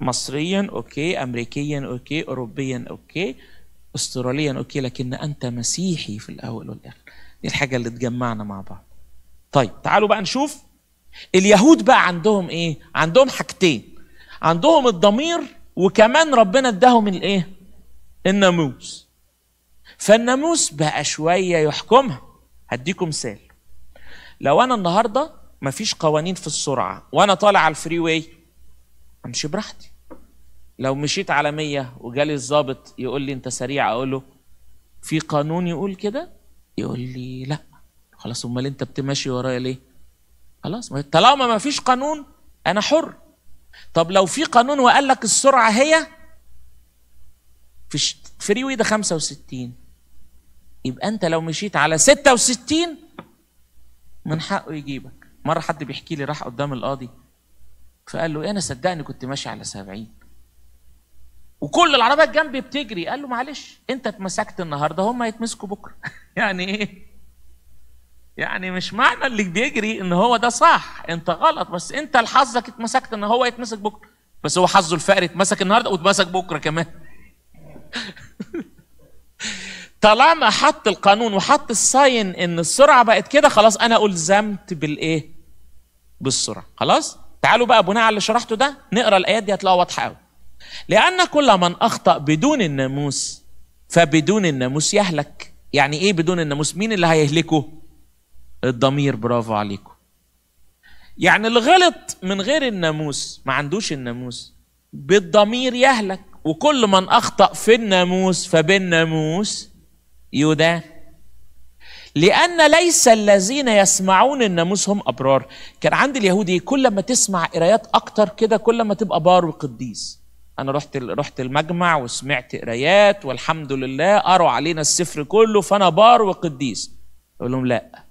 مصريا اوكي امريكيا اوكي اوروبيا اوكي استراليا اوكي لكن انت مسيحي في الاول والاخر دي الحاجه اللي تجمعنا مع بعض طيب تعالوا بقى نشوف اليهود بقى عندهم ايه عندهم حاجتين عندهم الضمير وكمان ربنا اداهم الايه الناموس فالناموس بقى شويه يحكمها هديكم مثال لو انا النهارده مفيش قوانين في السرعه وانا طالع على الفري واي امشي براحتي لو مشيت على 100 وجالي الظابط يقول لي انت سريع اقول له في قانون يقول كده يقول لي لا خلاص امال انت بتمشي ورايا ليه خلاص طالما ما فيش قانون انا حر طب لو في قانون وقال لك السرعه هي في فري وي ده 65 يبقى انت لو مشيت على 66 من حقه يجيبك مره حد بيحكي لي راح قدام القاضي فقال له إيه، انا صدقني كنت ماشي على 70 وكل العربيات جنبي بتجري قال له معلش انت اتمسكت النهارده هم يتمسكوا بكره <laughs> يعني ايه يعني مش معنى اللي بيجري ان هو ده صح انت غلط بس انت لحظك اتمسكت ان هو يتمسك بكره بس هو حظه الفقري اتمسك النهارده واتمسك بكره كمان <laughs> طالما حط القانون وحط الساين ان السرعه بقت كده خلاص انا الزمت بالايه بالسرعه خلاص تعالوا بقى بناء على اللي شرحته ده نقرا الايات دي هتلاقوها واضحه قوي لان كل من اخطا بدون الناموس فبدون الناموس يهلك يعني ايه بدون الناموس مين اللي هيهلكه الضمير برافو عليكم يعني الغلط من غير الناموس ما عندوش الناموس بالضمير يهلك وكل من اخطا في الناموس فبالناموس يدان لأن ليس الذين يسمعون الناموس هم أبرار كان عند اليهودي كل ما تسمع قرايات أكتر كده كل ما تبقى بار وقديس أنا رحت رحت المجمع وسمعت قرايات والحمد لله قروا علينا السفر كله فأنا بار وقديس اقول لهم لأ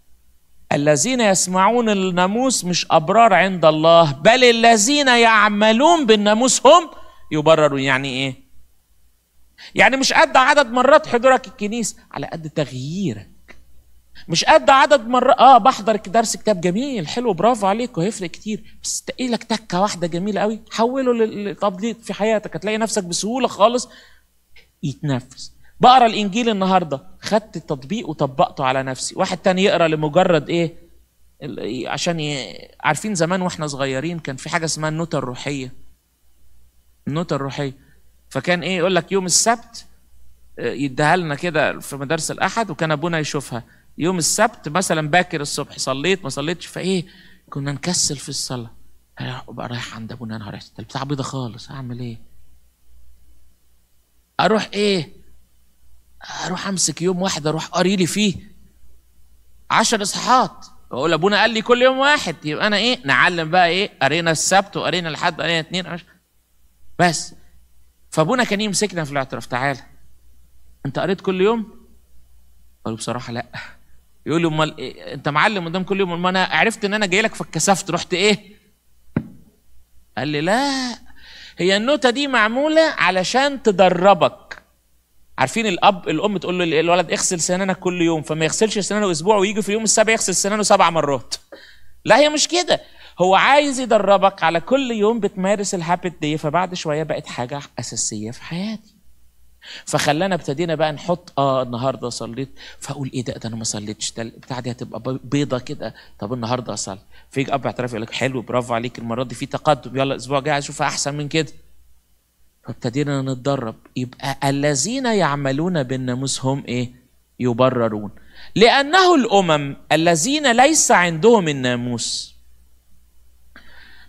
الذين يسمعون الناموس مش أبرار عند الله بل الذين يعملون بالناموس هم يبررون يعني إيه؟ يعني مش قد عدد مرات حضورك الكنيسة على قد تغييرك مش قد عدد مرات اه بحضر درس كتاب جميل حلو برافو عليك وهيفرق كتير بس تقيلك تكه واحده جميله قوي حوله لتطبيق في حياتك هتلاقي نفسك بسهوله خالص يتنفس بقرا الانجيل النهارده خدت التطبيق وطبقته على نفسي واحد تاني يقرا لمجرد ايه عشان ي... عارفين زمان واحنا صغيرين كان في حاجه اسمها النوتة الروحيه النوتة الروحيه فكان ايه يقول لك يوم السبت آه، يديها لنا كده في مدارس الاحد وكان ابونا يشوفها يوم السبت مثلا باكر الصبح صليت ما صليتش فايه كنا نكسل في الصلاه بقى رايح عند ابونا انا رايح البتاع بيضه خالص اعمل ايه اروح ايه اروح امسك يوم واحد اروح قري لي فيه عشر اصحاحات بقول ابونا قال لي كل يوم واحد يبقى انا ايه نعلم بقى ايه قرينا السبت وقرينا الحد قرينا اثنين بس فابونا كان يمسكنا في الاعتراف تعالى انت قريت كل يوم قال بصراحه لا يقول لي امال إيه؟ انت معلم قدام كل يوم ما انا عرفت ان انا جاي لك فاتكسفت رحت ايه قال لي لا هي النوتة دي معمولة علشان تدربك عارفين الاب الام تقول له الولد اغسل سنانك كل يوم فما يغسلش سنانه اسبوع ويجي في اليوم السابع يغسل سنانه سبع مرات لا هي مش كده هو عايز يدربك على كل يوم بتمارس الهابت دي فبعد شويه بقت حاجه اساسيه في حياتي فخلانا ابتدينا بقى نحط اه النهارده صليت فاقول ايه ده ده انا ما صليتش ده البتاع دي هتبقى بيضه كده طب النهارده اصلي فيجي اب اعتراف يقول لك حلو برافو عليك المره دي في تقدم يلا الاسبوع الجاي اشوفها احسن من كده فابتدينا نتدرب يبقى الذين يعملون بالناموس هم ايه يبررون لانه الامم الذين ليس عندهم الناموس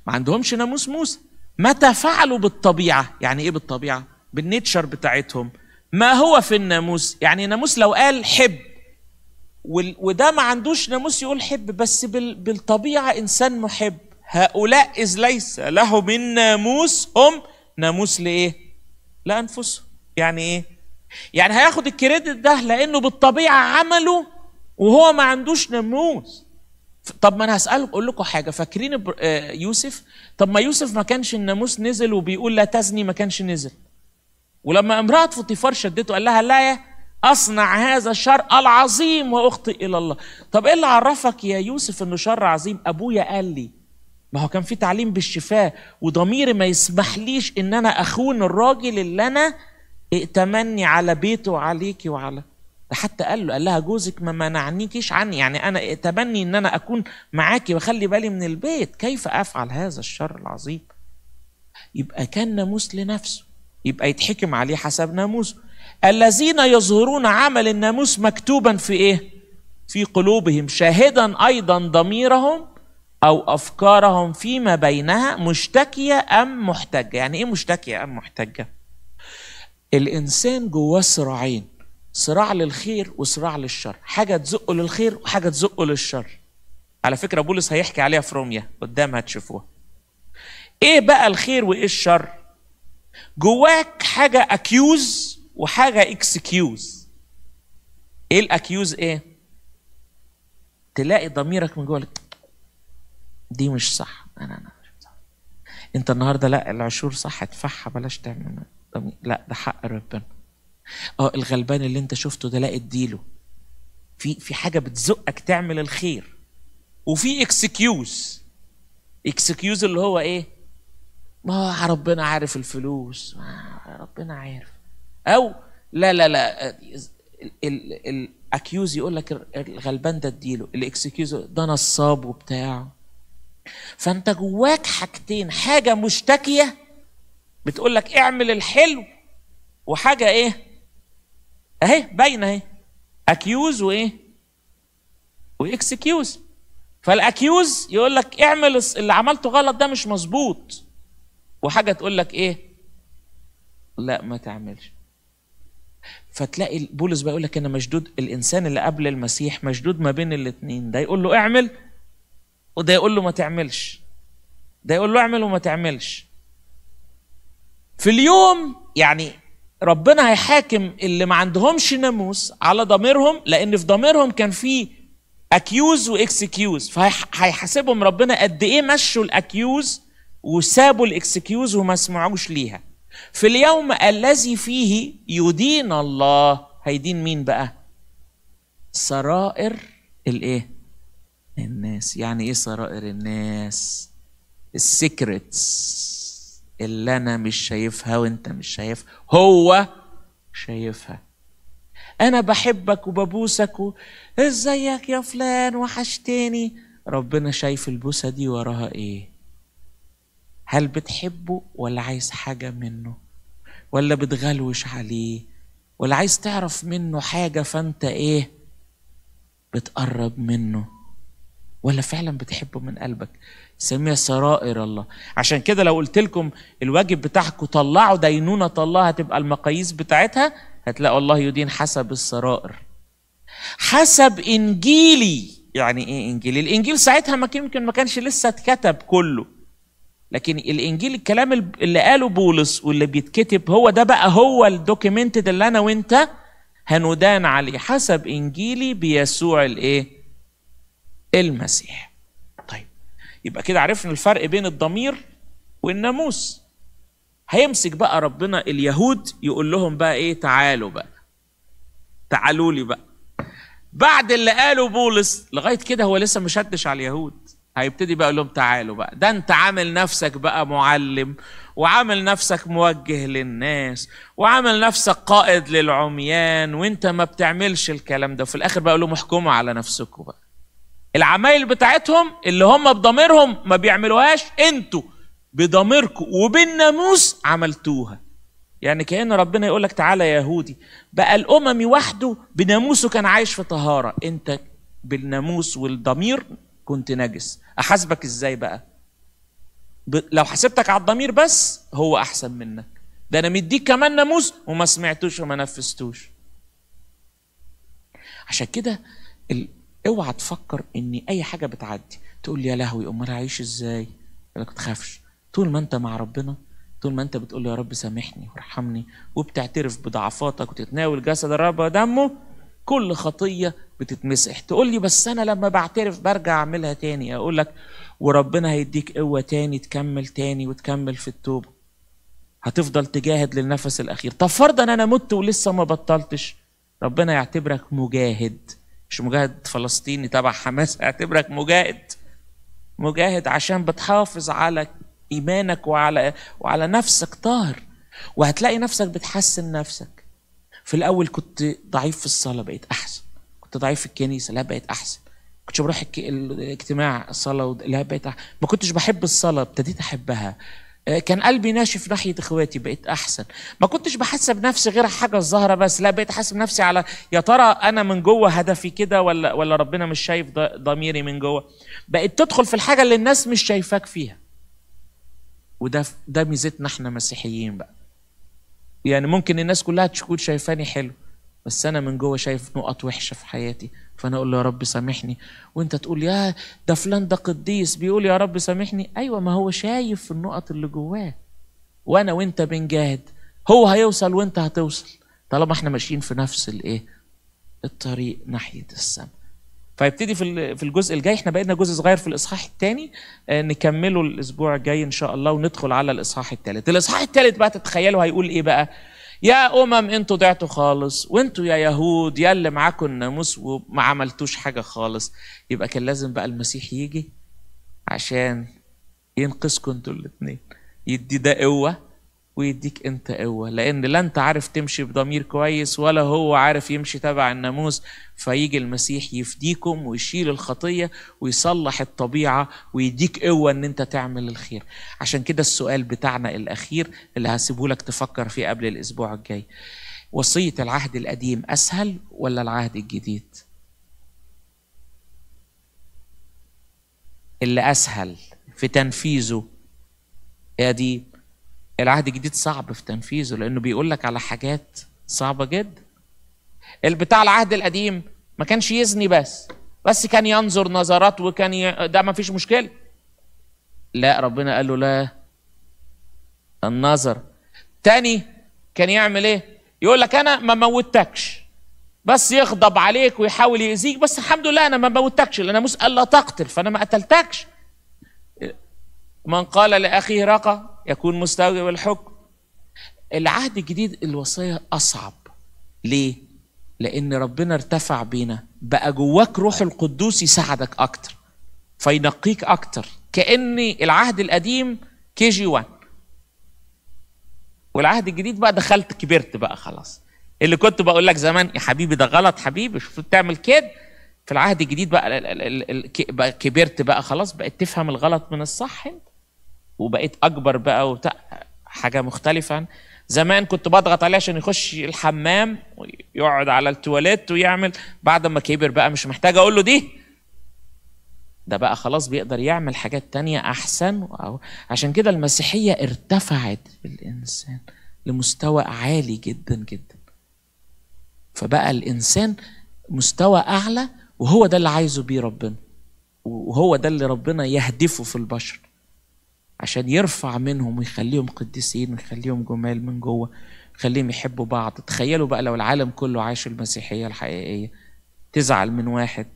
ما عندهمش ناموس موسى متى فعلوا بالطبيعه يعني ايه بالطبيعه بالنيتشر بتاعتهم ما هو في الناموس يعني ناموس لو قال حب وده ما عندوش ناموس يقول حب بس بالطبيعه انسان محب هؤلاء اذ ليس لهم الناموس هم ناموس لايه؟ لانفسهم يعني ايه؟ يعني هياخد الكريدت ده لانه بالطبيعه عمله وهو ما عندوش ناموس طب ما انا هسالكم اقول لكم حاجه فاكرين آه، يوسف طب ما يوسف ما كانش الناموس نزل وبيقول لا تزني ما كانش نزل ولما امراه فطيفار شدته قال لها لا يا اصنع هذا الشر العظيم واخطئ الى الله طب ايه اللي عرفك يا يوسف انه شر عظيم ابويا قال لي ما هو كان في تعليم بالشفاء وضميري ما يسمحليش ان انا اخون الراجل اللي انا ائتمني على بيته وعليكي وعلى ده حتى قال له قال لها جوزك ما منعنيكيش عني يعني انا ائتمني ان انا اكون معاكي واخلي بالي من البيت كيف افعل هذا الشر العظيم يبقى كان ناموس لنفسه يبقى يتحكم عليه حسب ناموسه الذين يظهرون عمل الناموس مكتوبا في ايه في قلوبهم شاهدا ايضا ضميرهم أو أفكارهم فيما بينها مشتكية أم محتجة يعني إيه مشتكية أم محتجة الإنسان جواه صراعين صراع للخير وصراع للشر حاجة تزقه للخير وحاجة تزقه للشر على فكرة بولس هيحكي عليها في روميا قدام هتشوفوها ايه بقى الخير وايه الشر جواك حاجة اكيوز وحاجة اكسكيوز ايه الاكيوز ايه تلاقي ضميرك من جوه دي مش صح انا انا مش صح. انت النهارده لا العشور صح ادفعها بلاش تعمل لا ده حق ربنا اه الغلبان اللي انت شفته ده لا اديله في في حاجه بتزقك تعمل الخير وفي اكسكيوز اكسكيوز اللي هو ايه ما ربنا عارف الفلوس ما ربنا عارف او لا لا لا الاكيوز يقول لك الغلبان ده اديله الاكسكيوز ده نصاب وبتاع فانت جواك حاجتين حاجه مشتكيه بتقول لك اعمل الحلو وحاجه ايه اهي باينه اهي اكيوز وايه واكسكيوز فالاكيوز يقول لك اعمل اللي عملته غلط ده مش مظبوط وحاجه تقول لك ايه لا ما تعملش فتلاقي بولس بيقول لك انا مشدود الانسان اللي قبل المسيح مشدود ما بين الاثنين ده يقول له اعمل وده يقول له ما تعملش ده يقول له اعمل وما تعملش في اليوم يعني ربنا هيحاكم اللي ما عندهمش ناموس على ضميرهم لان في ضميرهم كان في اكيوز واكسكيوز فهيحاسبهم ربنا قد ايه مشوا الاكيوز وسابوا الاكسكيوز وما سمعوش ليها في اليوم الذي فيه يدين الله هيدين مين بقى سرائر الايه الناس يعني ايه سرائر الناس السيكرتس اللي انا مش شايفها وانت مش شايفها هو شايفها انا بحبك وببوسك و... ازيك يا فلان وحشتني ربنا شايف البوسه دي وراها ايه هل بتحبه ولا عايز حاجه منه ولا بتغلوش عليه ولا عايز تعرف منه حاجه فانت ايه بتقرب منه ولا فعلا بتحبه من قلبك سميها سرائر الله عشان كده لو قلت لكم الواجب بتاعكم طلعوا دينونة الله هتبقى المقاييس بتاعتها هتلاقوا الله يدين حسب السرائر حسب انجيلي يعني ايه انجيلي الانجيل ساعتها ما يمكن ما كانش لسه اتكتب كله لكن الانجيل الكلام اللي قاله بولس واللي بيتكتب هو ده بقى هو الدوكيمنتد اللي انا وانت هنودان عليه حسب انجيلي بيسوع الايه المسيح طيب يبقى كده عرفنا الفرق بين الضمير والناموس هيمسك بقى ربنا اليهود يقول لهم بقى ايه تعالوا بقى تعالوا لي بقى بعد اللي قاله بولس لغايه كده هو لسه مشدش على اليهود هيبتدي بقى يقول لهم تعالوا بقى ده انت عامل نفسك بقى معلم وعامل نفسك موجه للناس وعامل نفسك قائد للعميان وانت ما بتعملش الكلام ده في الاخر بقى يقول لهم احكموا على نفسكم بقى العمايل بتاعتهم اللي هم بضميرهم ما بيعملوهاش انتوا بضميركم وبالناموس عملتوها يعني كأن ربنا يقول لك تعالى يا يهودي بقى الأممي وحده بناموسه كان عايش في طهارة أنت بالناموس والضمير كنت نجس أحاسبك إزاي بقى لو حسبتك على الضمير بس هو أحسن منك ده أنا مديك كمان ناموس وما سمعتوش وما نفذتوش عشان كده ال... اوعى تفكر ان اي حاجه بتعدي تقول لي يا لهوي امال هعيش ازاي ما تخافش طول ما انت مع ربنا طول ما انت بتقول له يا رب سامحني وارحمني وبتعترف بضعفاتك وتتناول جسد الرب ودمه كل خطية بتتمسح تقول لي بس أنا لما بعترف برجع أعملها تاني أقول لك وربنا هيديك قوة تاني تكمل تاني وتكمل في التوبة هتفضل تجاهد للنفس الأخير طب فرضا أنا مت ولسه ما بطلتش ربنا يعتبرك مجاهد مش مجاهد فلسطيني تبع حماس <laughs> اعتبرك مجاهد مجاهد عشان بتحافظ على ايمانك وعلى وعلى نفسك طاهر وهتلاقي نفسك بتحسن نفسك في الاول كنت ضعيف في الصلاه بقيت احسن كنت ضعيف في الكنيسه لا بقيت احسن كنتش بروح الاجتماع الصلاه لا بقيت أحسن. ما كنتش بحب الصلاه ابتديت احبها كان قلبي ناشف ناحيه اخواتي بقيت احسن ما كنتش بحس بنفسي غير حاجه الظاهره بس لا بقيت حاسس بنفسي على يا ترى انا من جوه هدفي كده ولا ولا ربنا مش شايف ضميري من جوه بقيت تدخل في الحاجه اللي الناس مش شايفاك فيها وده ده ميزتنا احنا مسيحيين بقى يعني ممكن الناس كلها تكون شايفاني حلو بس انا من جوه شايف نقط وحشه في حياتي فانا اقول له يا رب سامحني وانت تقول يا ده فلان ده قديس بيقول يا رب سامحني ايوه ما هو شايف النقط اللي جواه وانا وانت بنجاهد هو هيوصل وانت هتوصل طالما احنا ماشيين في نفس الايه الطريق ناحيه السماء فيبتدي في في الجزء الجاي احنا بقينا جزء صغير في الاصحاح الثاني اه نكمله الاسبوع الجاي ان شاء الله وندخل على الاصحاح الثالث الاصحاح الثالث بقى تتخيلوا هيقول ايه بقى يا أمم أنتوا ضعتوا خالص وأنتوا يا يهود يا اللي معاكم الناموس وما عملتوش حاجة خالص يبقى كان لازم بقى المسيح يجي عشان ينقذكم انتوا الاتنين يدي ده قوة ويديك انت قوه لان لا انت عارف تمشي بضمير كويس ولا هو عارف يمشي تبع الناموس فيجي المسيح يفديكم ويشيل الخطيه ويصلح الطبيعه ويديك قوه ان انت تعمل الخير عشان كده السؤال بتاعنا الاخير اللي هسيبه لك تفكر فيه قبل الاسبوع الجاي وصيه العهد القديم اسهل ولا العهد الجديد اللي اسهل في تنفيذه يا دي العهد الجديد صعب في تنفيذه لانه بيقول لك على حاجات صعبه جدا البتاع العهد القديم ما كانش يزني بس بس كان ينظر نظرات وكان ي... ده ما فيش مشكله لا ربنا قال له لا النظر تاني كان يعمل ايه يقول لك انا ما موتكش بس يغضب عليك ويحاول يأذيك بس الحمد لله انا ما موتكش لان موسى قال لا تقتل فانا ما قتلتكش من قال لاخيه رقى يكون مستوجب الحكم العهد الجديد الوصية أصعب ليه؟ لأن ربنا ارتفع بينا بقى جواك روح القدوس يساعدك أكتر فينقيك أكتر كأن العهد القديم كي جي 1 والعهد الجديد بقى دخلت كبرت بقى خلاص اللي كنت بقول لك زمان يا حبيبي ده غلط حبيبي شوف بتعمل كده في العهد الجديد بقى, بقى كبرت بقى خلاص بقت تفهم الغلط من الصح انت وبقيت اكبر بقى وبتاع حاجه مختلفه زمان كنت بضغط عليه عشان يخش الحمام ويقعد على التواليت ويعمل بعد ما كبر بقى مش محتاج اقول له دي ده بقى خلاص بيقدر يعمل حاجات تانية احسن عشان كده المسيحيه ارتفعت بالانسان لمستوى عالي جدا جدا فبقى الانسان مستوى اعلى وهو ده اللي عايزه بيه ربنا وهو ده اللي ربنا يهدفه في البشر عشان يرفع منهم ويخليهم قديسين ويخليهم جمال من جوه يخليهم يحبوا بعض تخيلوا بقى لو العالم كله عاش المسيحية الحقيقية تزعل من واحد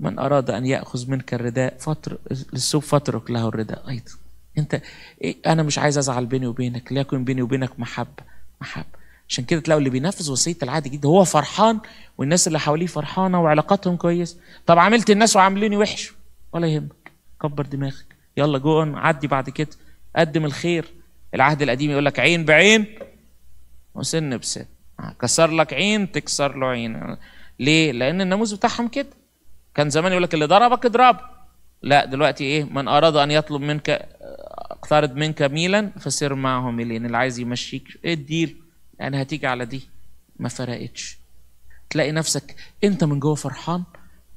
من أراد أن يأخذ منك الرداء فتر للسوق فترك له الرداء أيضا أنت إيه أنا مش عايز أزعل بيني وبينك ليكن بيني وبينك محبة محبة عشان كده تلاقوا اللي بينفذ وصيه العهد الجديد هو فرحان والناس اللي حواليه فرحانه وعلاقاتهم كويس طب عملت الناس وعاملوني وحش ولا يهمك كبر دماغك يلا جو اون عدي بعد كده قدم الخير العهد القديم يقول لك عين بعين وسن بسن آه، كسر لك عين تكسر له عين ليه؟ لأن الناموس بتاعهم كده كان زمان يقول لك اللي ضربك اضربه لا دلوقتي ايه من أراد أن يطلب منك آه، اقترض منك ميلا فسر معه ميلين اللي عايز يمشيك ايه إيه لأن هتيجي على دي ما فرقتش تلاقي نفسك أنت من جوه فرحان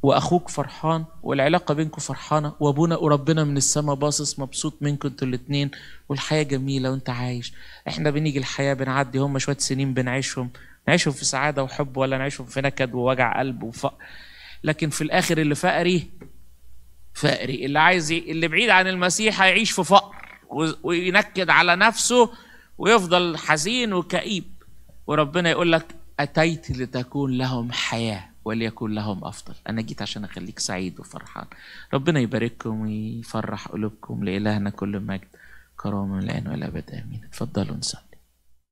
واخوك فرحان والعلاقه بينكم فرحانه وابونا وربنا من السماء باصص مبسوط منكم انتوا الاثنين والحياه جميله وانت عايش احنا بنيجي الحياه بنعدي هم شويه سنين بنعيشهم نعيشهم في سعاده وحب ولا نعيشهم في نكد ووجع قلب وفقر لكن في الاخر اللي فقري فقري اللي عايز اللي بعيد عن المسيح هيعيش في فقر وينكد على نفسه ويفضل حزين وكئيب وربنا يقول لك اتيت لتكون لهم حياه وليكن لهم أفضل أنا جيت عشان أخليك سعيد وفرحان ربنا يبارككم ويفرح قلوبكم لإلهنا كل مجد كرامة الآن والأبد آمين اتفضلوا نسأل